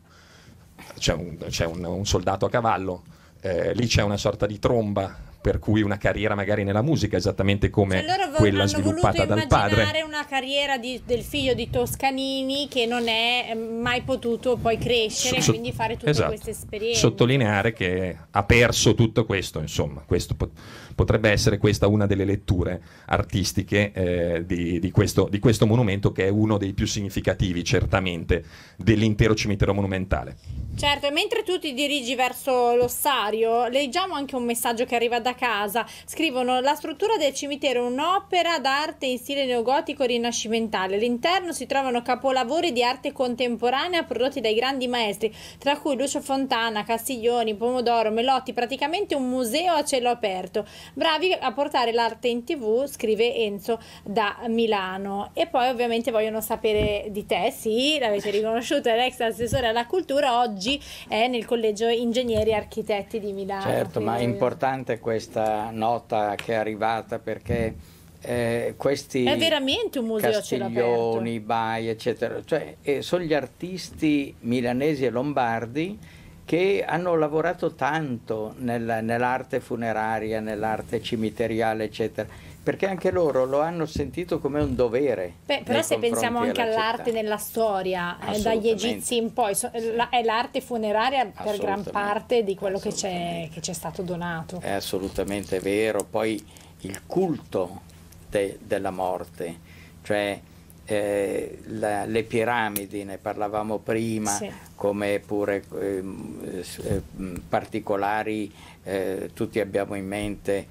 Speaker 4: c'è un, un, un soldato a cavallo, eh, lì c'è una sorta di tromba per cui una carriera magari nella musica, esattamente come allora cioè, quella sviluppata dal padre. immaginare
Speaker 1: una carriera di, del figlio di Toscanini che non è eh, mai potuto poi crescere so, so, quindi fare
Speaker 4: tutte esatto. queste esperienze. Sottolineare che ha perso tutto questo, insomma, questo pot- Potrebbe essere questa una delle letture artistiche eh, di, di, questo, di questo monumento che è uno dei più significativi certamente dell'intero cimitero monumentale.
Speaker 1: Certo, e mentre tu ti dirigi verso l'ossario, leggiamo anche un messaggio che arriva da casa. Scrivono la struttura del cimitero è un'opera d'arte in stile neogotico rinascimentale. All'interno si trovano capolavori di arte contemporanea prodotti dai grandi maestri, tra cui Lucio Fontana, Castiglioni, Pomodoro, Melotti, praticamente un museo a cielo aperto. Bravi a portare l'arte in tv, scrive Enzo da Milano. E poi ovviamente vogliono sapere di te, sì, l'avete riconosciuto, l'ex assessore alla cultura, oggi è nel Collegio Ingegneri Architetti di Milano. Certo, ma è
Speaker 2: importante questa nota che è arrivata perché eh, questi è veramente
Speaker 1: un museo Castiglioni,
Speaker 2: Bai, eccetera, cioè, eh, sono gli artisti milanesi e lombardi che hanno lavorato tanto nel, nell'arte funeraria, nell'arte cimiteriale, eccetera, perché anche loro lo hanno sentito come un dovere. Beh, però se pensiamo anche all'arte
Speaker 1: città. nella storia, eh, dagli egizi in poi, so, sì. la, è l'arte funeraria per gran parte di quello che, c'è, che c'è stato donato. È
Speaker 2: assolutamente vero, poi il culto de, della morte, cioè eh, la, le piramidi, ne parlavamo prima, sì. come pure ehm, eh, particolari, eh, tutti abbiamo in mente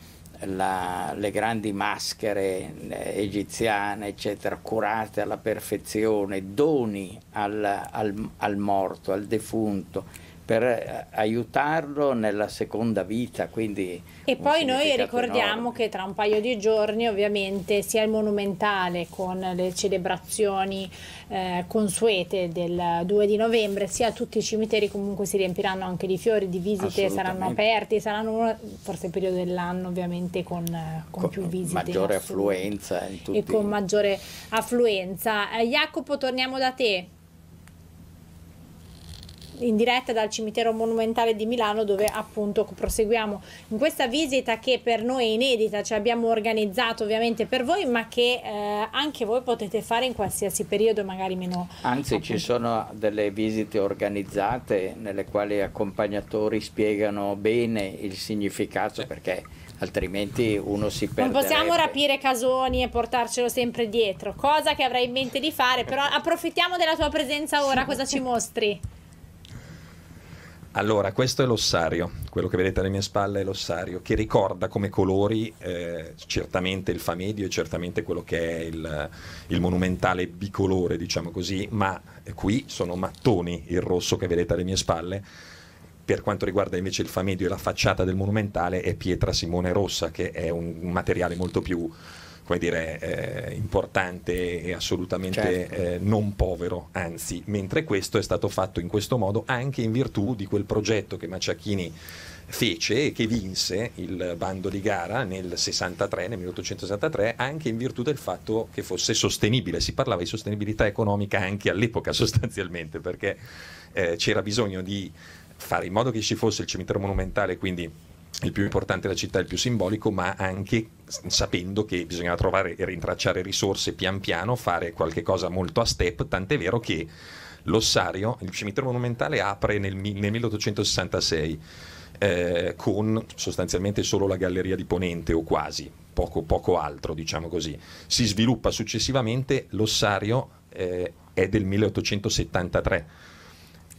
Speaker 2: la, le grandi maschere eh, egiziane, eccetera, curate alla perfezione, doni al, al, al morto, al defunto per eh, aiutarlo nella seconda vita. e
Speaker 1: poi noi ricordiamo enorme. che tra un paio di giorni ovviamente sia il monumentale con le celebrazioni eh, consuete del 2 di novembre, sia tutti i cimiteri comunque si riempiranno anche di fiori, di visite, saranno aperti, saranno forse il periodo dell'anno ovviamente con, eh, con, con più visite. Maggiore
Speaker 2: affluenza. In tutti... E con
Speaker 1: maggiore affluenza. Eh, Jacopo torniamo da te in diretta dal cimitero monumentale di Milano dove appunto proseguiamo in questa visita che per noi è inedita, cioè abbiamo organizzato ovviamente per voi ma che eh, anche voi potete fare in qualsiasi periodo magari meno.
Speaker 2: Anzi appunto. ci sono delle visite organizzate nelle quali accompagnatori spiegano bene il significato perché altrimenti uno si perde. Non possiamo rapire
Speaker 1: Casoni e portarcelo sempre dietro, cosa che avrei in mente di fare, però approfittiamo della tua presenza ora, cosa ci mostri?
Speaker 4: Allora, questo è l'ossario, quello che vedete alle mie spalle è l'ossario, che ricorda come colori eh, certamente il famedio e certamente quello che è il, il, monumentale bicolore, diciamo così, ma qui sono mattoni il rosso che vedete alle mie spalle. Per quanto riguarda invece il famedio e la facciata del monumentale è pietra simone rossa, che è un materiale molto più come dire, eh, importante e assolutamente certo. eh, non povero, anzi, mentre questo è stato fatto in questo modo anche in virtù di quel progetto che Maciacchini fece e che vinse il bando di gara nel 63, nel 1863, anche in virtù del fatto che fosse sostenibile. Si parlava di sostenibilità economica anche all'epoca sostanzialmente, perché eh, c'era bisogno di fare in modo che ci fosse il cimitero monumentale, quindi il più importante della città, il più simbolico, ma anche sapendo che bisognava trovare e rintracciare risorse pian piano, fare qualche cosa molto a step, tant'è vero che l'ossario, il cimitero monumentale apre nel, nel 1866 eh, con sostanzialmente solo la galleria di Ponente o quasi, poco, poco altro diciamo così. Si sviluppa successivamente l'ossario eh, è del 1873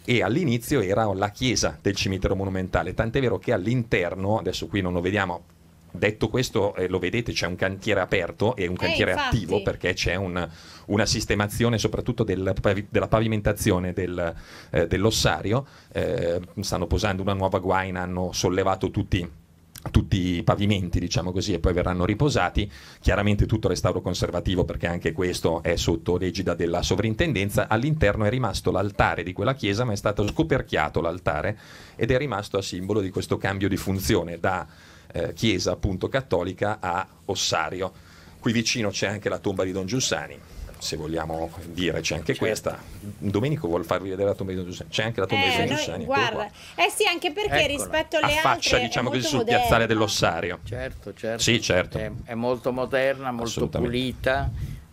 Speaker 4: e all'inizio era la chiesa del cimitero monumentale, tant'è vero che all'interno, adesso qui non lo vediamo, detto questo eh, lo vedete c'è un cantiere aperto e un eh, cantiere eh, attivo perché c'è un, una sistemazione soprattutto del, della pavimentazione del, eh, dell'ossario, eh, stanno posando una nuova guaina, hanno sollevato tutti tutti i pavimenti, diciamo così, e poi verranno riposati. Chiaramente tutto restauro conservativo perché anche questo è sotto l'egida della sovrintendenza. All'interno è rimasto l'altare di quella chiesa, ma è stato scoperchiato l'altare ed è rimasto a simbolo di questo cambio di funzione da eh, chiesa appunto cattolica a ossario. Qui vicino c'è anche la tomba di Don Giussani se vogliamo dire, c'è anche certo. questa. Domenico vuole farvi vedere la tomba di Don Giuseppe, c'è anche la tomba eh, di Don Giuseppe.
Speaker 1: Guarda, eh sì, anche perché Eccola. rispetto alle Affaccia, altre. diciamo così, sul moderna. piazzale
Speaker 2: dell'Ossario. Certo, certo. Sì, certo. È, è molto moderna, molto pulita,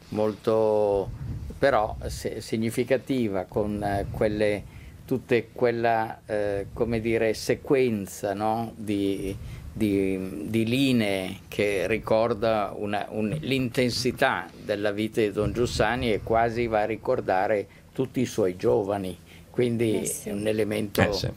Speaker 2: molto però se, significativa con eh, quelle, tutte quella, eh, come dire, sequenza no? di di, di linee che ricorda un, l'intensità della vita di Don Giussani e quasi va a ricordare tutti i suoi giovani, quindi eh sì. è un elemento eh sì.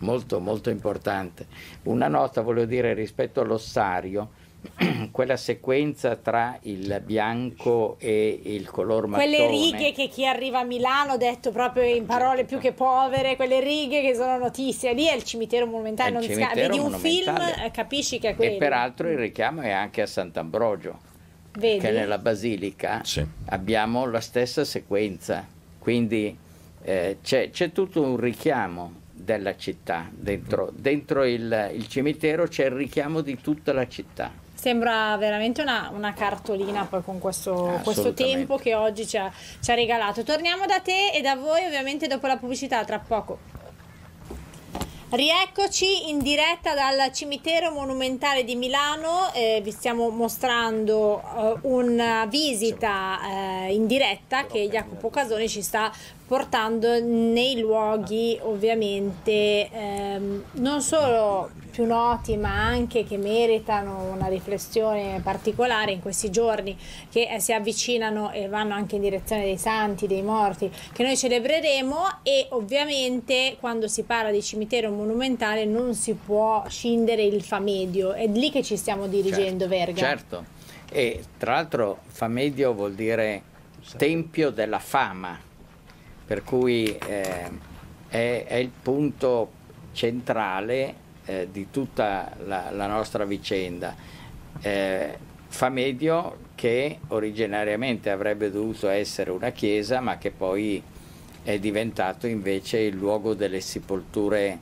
Speaker 2: molto molto importante. Una nota voglio dire rispetto all'ossario, quella sequenza tra il bianco e il color mattone. Quelle righe
Speaker 1: che chi arriva a Milano, ha detto proprio in parole più che povere, quelle righe che sono notizie, lì è il cimitero monumentale, è non cimitero sca- vedi un film, eh, capisci che è quello. E peraltro
Speaker 2: il richiamo è anche a Sant'Ambrogio,
Speaker 1: vedi? che nella
Speaker 2: Basilica sì. abbiamo la stessa sequenza, quindi eh, c'è, c'è tutto un richiamo della città, dentro, dentro il, il cimitero c'è il richiamo di tutta la città
Speaker 1: sembra veramente una, una cartolina poi con questo, questo tempo che oggi ci ha, ci ha regalato. Torniamo da te e da voi ovviamente dopo la pubblicità, tra poco. Rieccoci in diretta dal cimitero monumentale di Milano, eh, vi stiamo mostrando eh, una visita eh, in diretta che Jacopo Casone ci sta portando nei luoghi ovviamente ehm, non solo più noti ma anche che meritano una riflessione particolare in questi giorni che eh, si avvicinano e vanno anche in direzione dei santi, dei morti, che noi celebreremo e ovviamente quando si parla di cimitero monumentale non si può scindere il famedio, è lì che ci stiamo dirigendo certo, Verga. Certo,
Speaker 2: e tra l'altro famedio vuol dire tempio della fama, per cui eh, è, è il punto centrale eh, di tutta la, la nostra vicenda. Eh, Famedio che originariamente avrebbe dovuto essere una chiesa ma che poi è diventato invece il luogo delle sepolture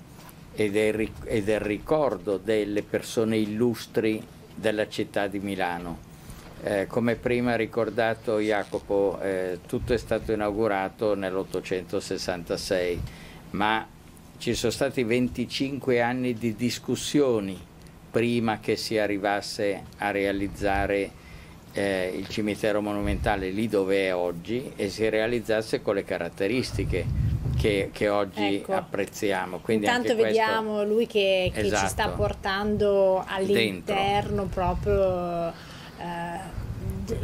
Speaker 2: e del, e del ricordo delle persone illustri della città di Milano. Eh, come prima ha ricordato Jacopo, eh, tutto è stato inaugurato nell'866, ma ci sono stati 25 anni di discussioni prima che si arrivasse a realizzare eh, il cimitero monumentale lì dove è oggi e si realizzasse con le caratteristiche che, che oggi ecco. apprezziamo. Quindi Intanto vediamo
Speaker 1: questo... lui che, che esatto. ci sta esatto. portando all'interno proprio... Eh,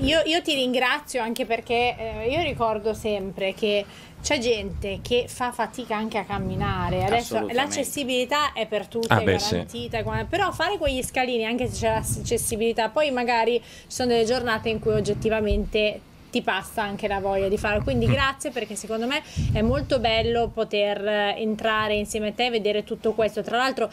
Speaker 1: io, io, ti ringrazio anche perché eh, io ricordo sempre che c'è gente che fa fatica anche a camminare. Adesso l'accessibilità è per tutti, ah, è garantita, sì. però fare quegli scalini anche se c'è l'accessibilità, poi magari sono delle giornate in cui oggettivamente ti passa anche la voglia di farlo. Quindi mm. grazie perché secondo me è molto bello poter eh, entrare insieme a te e vedere tutto questo. Tra l'altro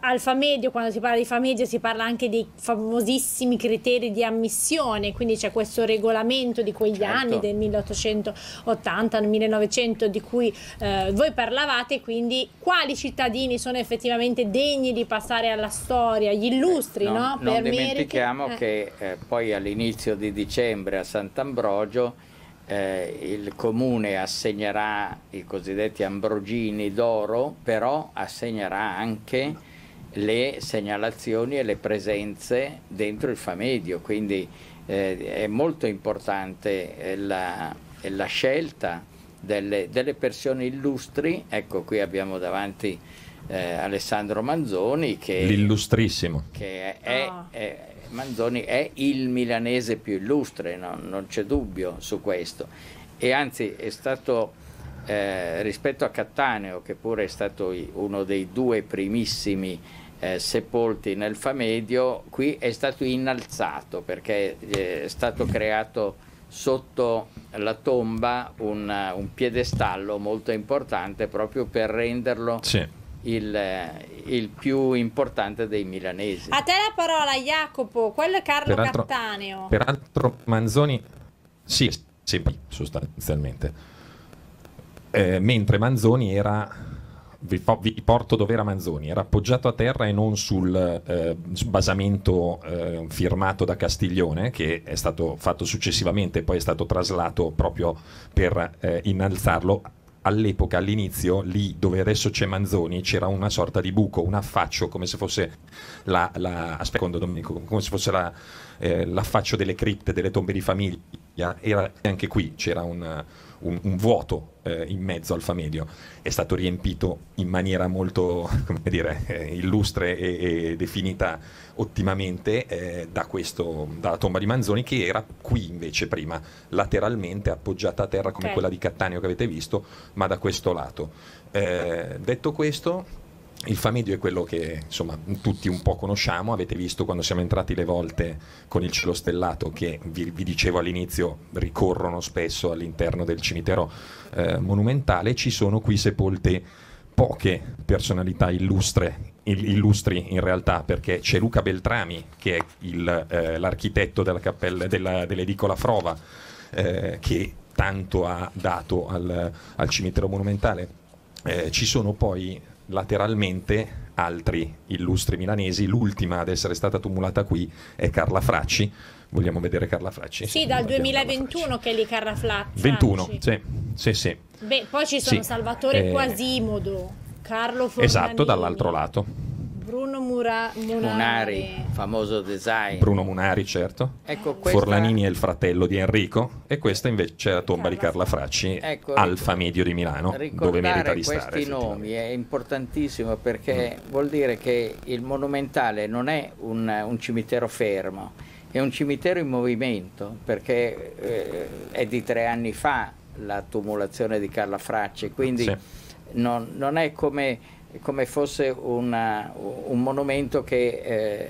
Speaker 1: al famedio, quando si parla di famedio, si parla anche dei famosissimi criteri di ammissione, quindi c'è questo regolamento di quegli certo. anni del 1880-1900 di cui eh, voi parlavate, quindi quali cittadini sono effettivamente degni di passare alla storia, gli illustri, eh, no? no? Non dimentichiamo meriti...
Speaker 2: Eh. che eh, poi all'inizio di dicembre a Sant'Ambrogio eh, il comune assegnerà i cosiddetti ambrogini d'oro, però assegnerà anche le segnalazioni e le presenze dentro il famedio, quindi eh, è molto importante eh, la, eh, la scelta delle, delle, persone illustri, ecco qui abbiamo davanti eh, Alessandro Manzoni che...
Speaker 4: L'illustrissimo.
Speaker 2: Che è, è, ah. è Manzoni è il milanese più illustre, no? non c'è dubbio su questo. E anzi è stato eh, rispetto a Cattaneo, che pure è stato uno dei due primissimi eh, sepolti nel Famedio, qui è stato innalzato perché eh, è stato creato sotto la tomba un, un piedestallo molto importante proprio per renderlo sì il, eh, il, più importante dei milanesi.
Speaker 1: A te la parola Jacopo, quello è Carlo peraltro, Cattaneo.
Speaker 4: Peraltro Manzoni, sì, sì sostanzialmente, eh, mentre Manzoni era, vi, vi porto dove era Manzoni, era appoggiato a terra e non sul eh, basamento eh, firmato da Castiglione, che è stato fatto successivamente, poi è stato traslato proprio per eh, innalzarlo all'epoca, all'inizio, lì dove adesso c'è Manzoni, c'era una sorta di buco, un affaccio, come se fosse la, la aspetta, Domenico, come se fosse la, eh, l'affaccio delle cripte, delle tombe di famiglia, era anche qui c'era un un, un vuoto eh, in mezzo al famedio è stato riempito in maniera molto dire, eh, illustre e, e, definita ottimamente eh, da questo, dalla tomba di Manzoni che era qui invece prima, lateralmente appoggiata a terra come okay. quella di Cattaneo che avete visto, ma da questo lato. Eh, detto questo il famedio è quello che insomma, tutti un po' conosciamo, avete visto quando siamo entrati le volte con il cielo stellato che vi, vi dicevo all'inizio ricorrono spesso all'interno del cimitero eh, monumentale, ci sono qui sepolte poche personalità illustre, illustri in realtà, perché c'è Luca Beltrami che è il, eh, l'architetto della cappella, della, dell'edicola Frova eh, che tanto ha dato al, al cimitero monumentale. Eh, ci sono poi lateralmente altri illustri milanesi. L'ultima ad essere stata tumulata qui è Carla Fracci. Vogliamo vedere Carla Fracci? Sì, dal
Speaker 1: 2021 che è lì Carla Fracci. 21,
Speaker 4: sì, sì, sì.
Speaker 1: Beh, poi ci sono sì. Salvatore eh... Quasimodo, Carlo Fornanini. Esatto, dall'altro lato. Bruno Mura- Munari. Munari.
Speaker 4: famoso design. Bruno Munari, certo. Ecco, questa... Forlanini è il fratello di Enrico e questa invece è la tomba di Carla Fracci, ecco, Alfa Medio di Milano, dove merita di stare. questi
Speaker 2: nomi è importantissimo perché mm. vuol dire che il monumentale non è un, un cimitero fermo, è un cimitero in movimento perché eh, è di tre anni fa la tumulazione di Carla Fracci, quindi sì. non, non è come come fosse una, un monumento che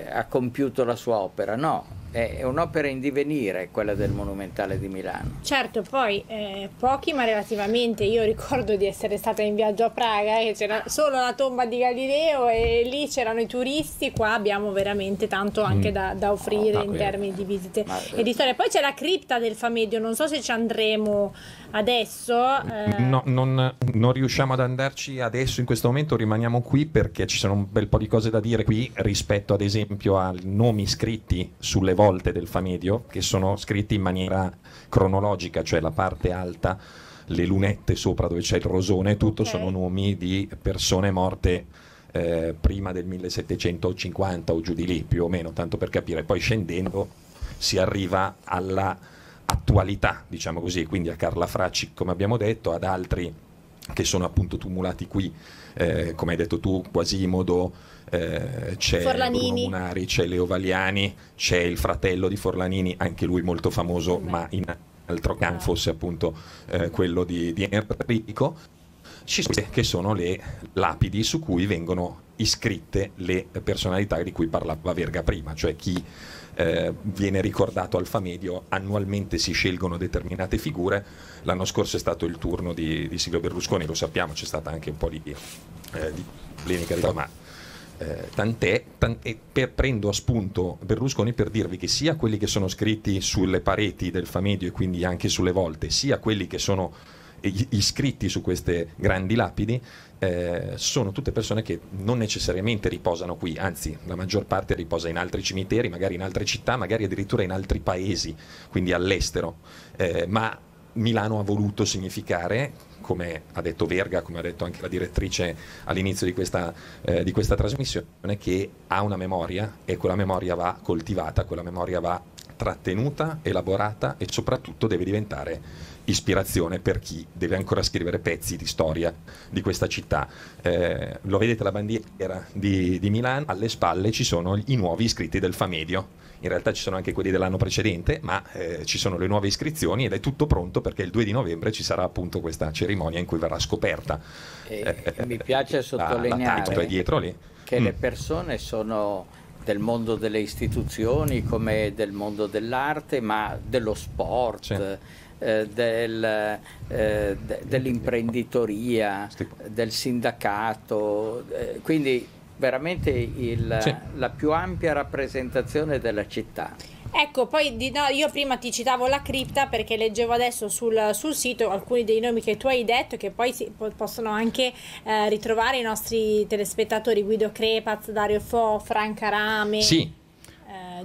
Speaker 2: eh, ha compiuto la sua opera, no, è un'opera in divenire quella del Monumentale di Milano.
Speaker 1: Certo, poi eh, pochi ma relativamente, io ricordo di essere stata in viaggio a Praga e c'era solo la tomba di Galileo e lì c'erano i turisti, qua abbiamo veramente tanto anche mm. da, da, offrire oh, in termini di visite ma... e eh, di storia. Poi c'è la cripta del Famedio, non so se ci andremo adesso. Eh...
Speaker 4: No, non, non riusciamo ad andarci adesso in questo momento, rimaniamo qui perché ci sono un bel po' di cose da dire qui rispetto ad esempio ai nomi scritti sulle volte del Famedio, che sono scritti in maniera cronologica, cioè la parte alta, le lunette sopra dove c'è il rosone, tutto okay. sono nomi di persone morte eh, prima del 1750 o giù di lì, più o meno, tanto per capire. Poi scendendo si arriva alla attualità, diciamo così, quindi a Carla Fracci, come abbiamo detto, ad altri che sono appunto tumulati qui, eh, come hai detto tu, Quasimodo, eh, c'è Forlanini. Bruno Munari, c'è Leo Valiani, c'è il fratello di Forlanini, anche lui molto famoso, Beh. ma in altro campo fosse appunto eh, quello di, di Enrico ci sono, che sono le lapidi su cui vengono iscritte le personalità di cui parlava Verga prima, cioè chi eh, viene ricordato al Famedio, annualmente si scelgono determinate figure, l'anno scorso è stato il turno di, di Silvio Berlusconi, lo sappiamo, c'è stata anche un po' di, eh, di polemica, ma eh, tant'è, tant'è per, prendo a spunto Berlusconi per dirvi che sia quelli che sono scritti sulle pareti del Famedio e quindi anche sulle volte, sia quelli che sono iscritti su queste grandi lapidi, eh, sono tutte persone che non necessariamente riposano qui, anzi la maggior parte riposa in altri cimiteri, magari in altre città, magari addirittura in altri paesi, quindi all'estero, eh, ma Milano ha voluto significare come ha detto Verga, come ha detto anche la direttrice all'inizio di questa, eh, di questa trasmissione, che ha una memoria e quella memoria va coltivata, quella memoria va trattenuta, elaborata e soprattutto deve diventare ispirazione per chi deve ancora scrivere pezzi di storia di questa città. Eh, lo vedete la bandiera di, di Milano, alle spalle ci sono i nuovi iscritti del Famedio in realtà ci sono anche quelli dell'anno precedente, ma eh, ci sono le nuove iscrizioni ed è tutto pronto perché il 2 di
Speaker 2: novembre ci sarà appunto questa cerimonia in cui verrà scoperta. E, eh, eh mi piace sottolineare eh, la, la che mm. le persone sono del mondo delle istituzioni come del mondo dell'arte, ma dello sport. Sì. Eh, del, eh, de, dell'imprenditoria, del sindacato, eh, quindi veramente il, sì. la più ampia rappresentazione della città.
Speaker 1: Ecco, poi di, no, io prima ti citavo la cripta perché leggevo adesso sul, sul, sito alcuni dei nomi che tu hai detto che poi si, po- possono anche eh, ritrovare i nostri telespettatori Guido Crepaz, Dario Fo, Franca Rame. Sì,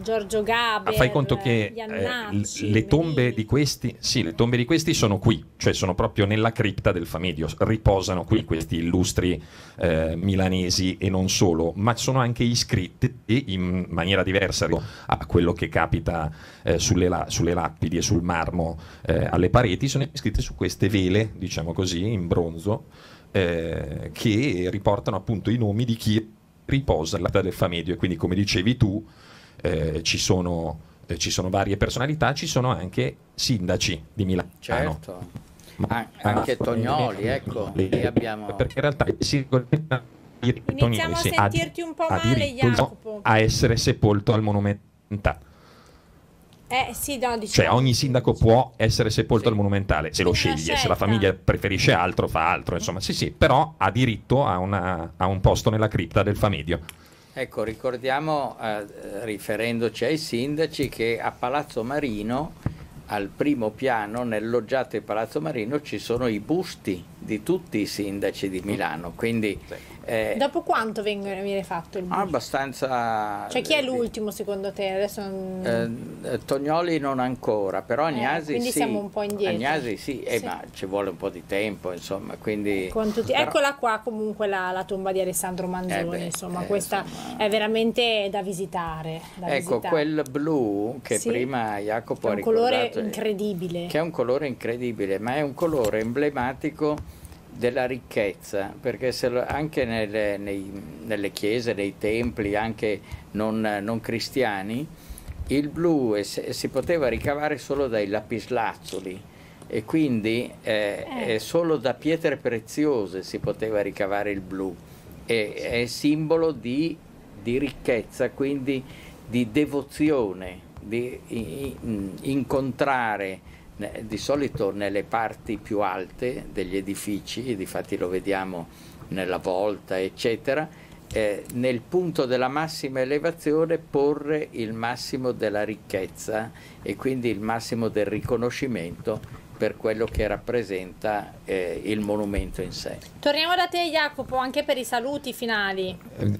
Speaker 1: Giorgio Gaber. Ah, fai conto che Iannacci,
Speaker 4: eh, le, tombe questi, sì, le tombe di questi, sono qui, cioè sono proprio nella cripta del Famedio, riposano qui questi illustri eh, milanesi e non solo, ma sono anche iscritti in maniera diversa a quello che capita eh, sulle, la, sulle, lapidi e sul marmo eh, alle pareti, sono iscritte su queste vele, diciamo così, in bronzo, eh, che riportano appunto i nomi di chi riposa la del Famedio e quindi come dicevi tu eh, ci, sono, eh, ci, sono, varie personalità, ci sono anche sindaci di Milano. Certo, Ma, anche ah, Tognoli, ecco, lì abbiamo... Perché in realtà si Iniziamo a sentirti un po' male, Jacopo. A essere sepolto al monumentale.
Speaker 1: Eh, sì, no, diciamo.
Speaker 4: Cioè, ogni sindaco può essere sepolto sì. al monumentale, se lo sceglie, scelta. se la certo. famiglia preferisce altro, fa altro, insomma, sì, sì, però ha diritto a, una, a un posto nella cripta del Famedio.
Speaker 2: Ecco, ricordiamo, eh, riferendoci ai sindaci, che a Palazzo Marino, al primo piano, nel loggiato di Palazzo Marino, ci sono i busti di tutti i sindaci di Milano, quindi sì. Eh,
Speaker 1: Dopo quanto vengono, viene fatto il buco?
Speaker 2: Abbastanza. Cioè, chi è eh,
Speaker 1: l'ultimo secondo te? Adesso non...
Speaker 2: Eh, eh Tognoli non ancora, però eh, Agnasi. Eh, quindi sì. siamo un po' indietro. Agnasi sì, sì. ma ci vuole un po' di tempo, insomma. Quindi...
Speaker 1: Tutti... Però... Eccola qua comunque la, la, tomba di Alessandro Manzoni, beh, insomma, questa insomma... è veramente da visitare. Da ecco, visitare. quel
Speaker 2: blu che sì. prima Jacopo ha ricordato. È un colore
Speaker 1: incredibile. Che è
Speaker 2: un colore incredibile, ma è un colore emblematico della ricchezza, perché lo, anche nelle, nei, nelle, chiese, nei templi, anche non, non cristiani, il blu eh, si poteva ricavare solo dai lapislazzuli e quindi eh, eh. solo da pietre preziose si poteva ricavare il blu. E, è simbolo di, di ricchezza, quindi di devozione, di incontrare di solito nelle parti più alte degli edifici, difatti lo vediamo nella volta, eccetera, eh, nel punto della massima elevazione porre il massimo della ricchezza e quindi il massimo del riconoscimento per quello che rappresenta eh, il monumento in sé.
Speaker 1: Torniamo da te Jacopo anche per i saluti finali.
Speaker 2: Eh,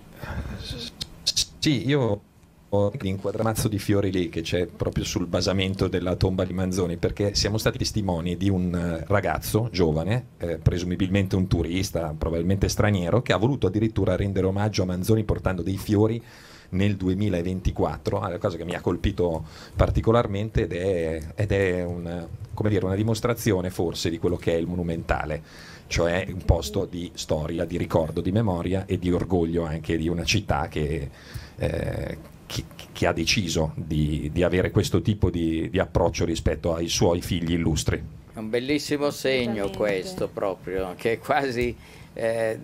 Speaker 2: sì, io l'inquadramazzo di
Speaker 4: fiori lì che c'è proprio sul basamento della tomba di Manzoni perché siamo stati testimoni di un eh, ragazzo giovane, eh, presumibilmente un turista, probabilmente straniero, che ha voluto addirittura rendere omaggio a Manzoni portando dei fiori nel 2024, una cosa che mi ha colpito particolarmente ed è, ed è un, dire, una dimostrazione forse di quello che è il monumentale, cioè un posto di storia, di ricordo, di memoria e di orgoglio anche di una città che, eh, chi, chi, ha deciso di, di, avere questo tipo di, di approccio rispetto ai suoi figli illustri.
Speaker 2: È un bellissimo segno questo proprio, che è quasi eh,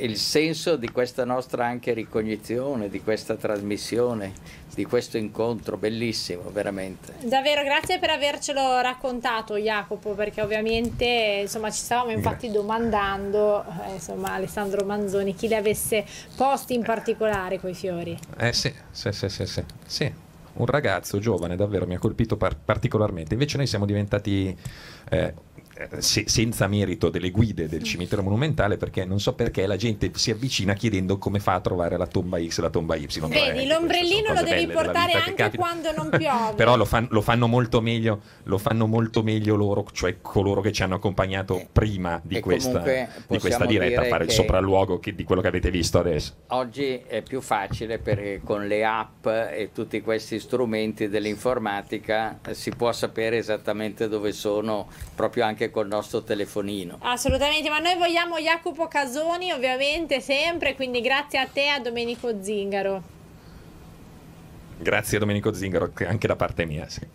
Speaker 2: il senso di questa nostra anche ricognizione, di questa trasmissione, di questo incontro bellissimo, veramente.
Speaker 1: Davvero, grazie per avercelo raccontato Jacopo, perché ovviamente insomma, ci stavamo infatti grazie. domandando, eh, insomma, Alessandro Manzoni, chi le avesse posti in particolare quei fiori.
Speaker 4: Eh sì, sì, sì, sì, sì. sì. Un ragazzo giovane, davvero, mi ha colpito par particolarmente. Invece noi siamo diventati... Eh, eh, se, senza merito delle guide del cimitero monumentale perché non so perché la gente si avvicina chiedendo come fa a trovare la tomba X e la tomba Y. Vedi,
Speaker 1: eh, l'ombrellino lo devi portare anche quando non piove.
Speaker 4: Però lo, fan, lo, fanno molto meglio, lo fanno molto meglio loro, cioè coloro che ci hanno accompagnato eh, prima di, questa, di questa, diretta a fare il sopralluogo che, di quello che avete visto adesso.
Speaker 2: Oggi è più facile perché con le app e tutti questi strumenti dell'informatica si può sapere esattamente dove sono proprio anche col nostro telefonino.
Speaker 1: Assolutamente, ma noi vogliamo Jacopo Casoni ovviamente sempre, quindi grazie a te e a Domenico Zingaro.
Speaker 2: Grazie a Domenico
Speaker 4: Zingaro, anche da parte mia. Sì.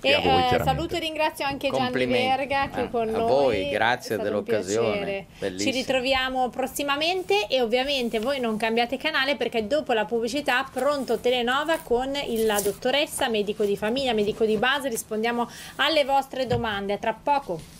Speaker 1: E, e voi, eh, saluto e ringrazio anche Gianni Verga che ah, con a noi. A voi, grazie dell'occasione. Ci ritroviamo prossimamente e ovviamente voi non cambiate canale perché dopo la pubblicità pronto Telenova con la dottoressa, medico di famiglia, medico di base, rispondiamo alle vostre domande. A tra poco.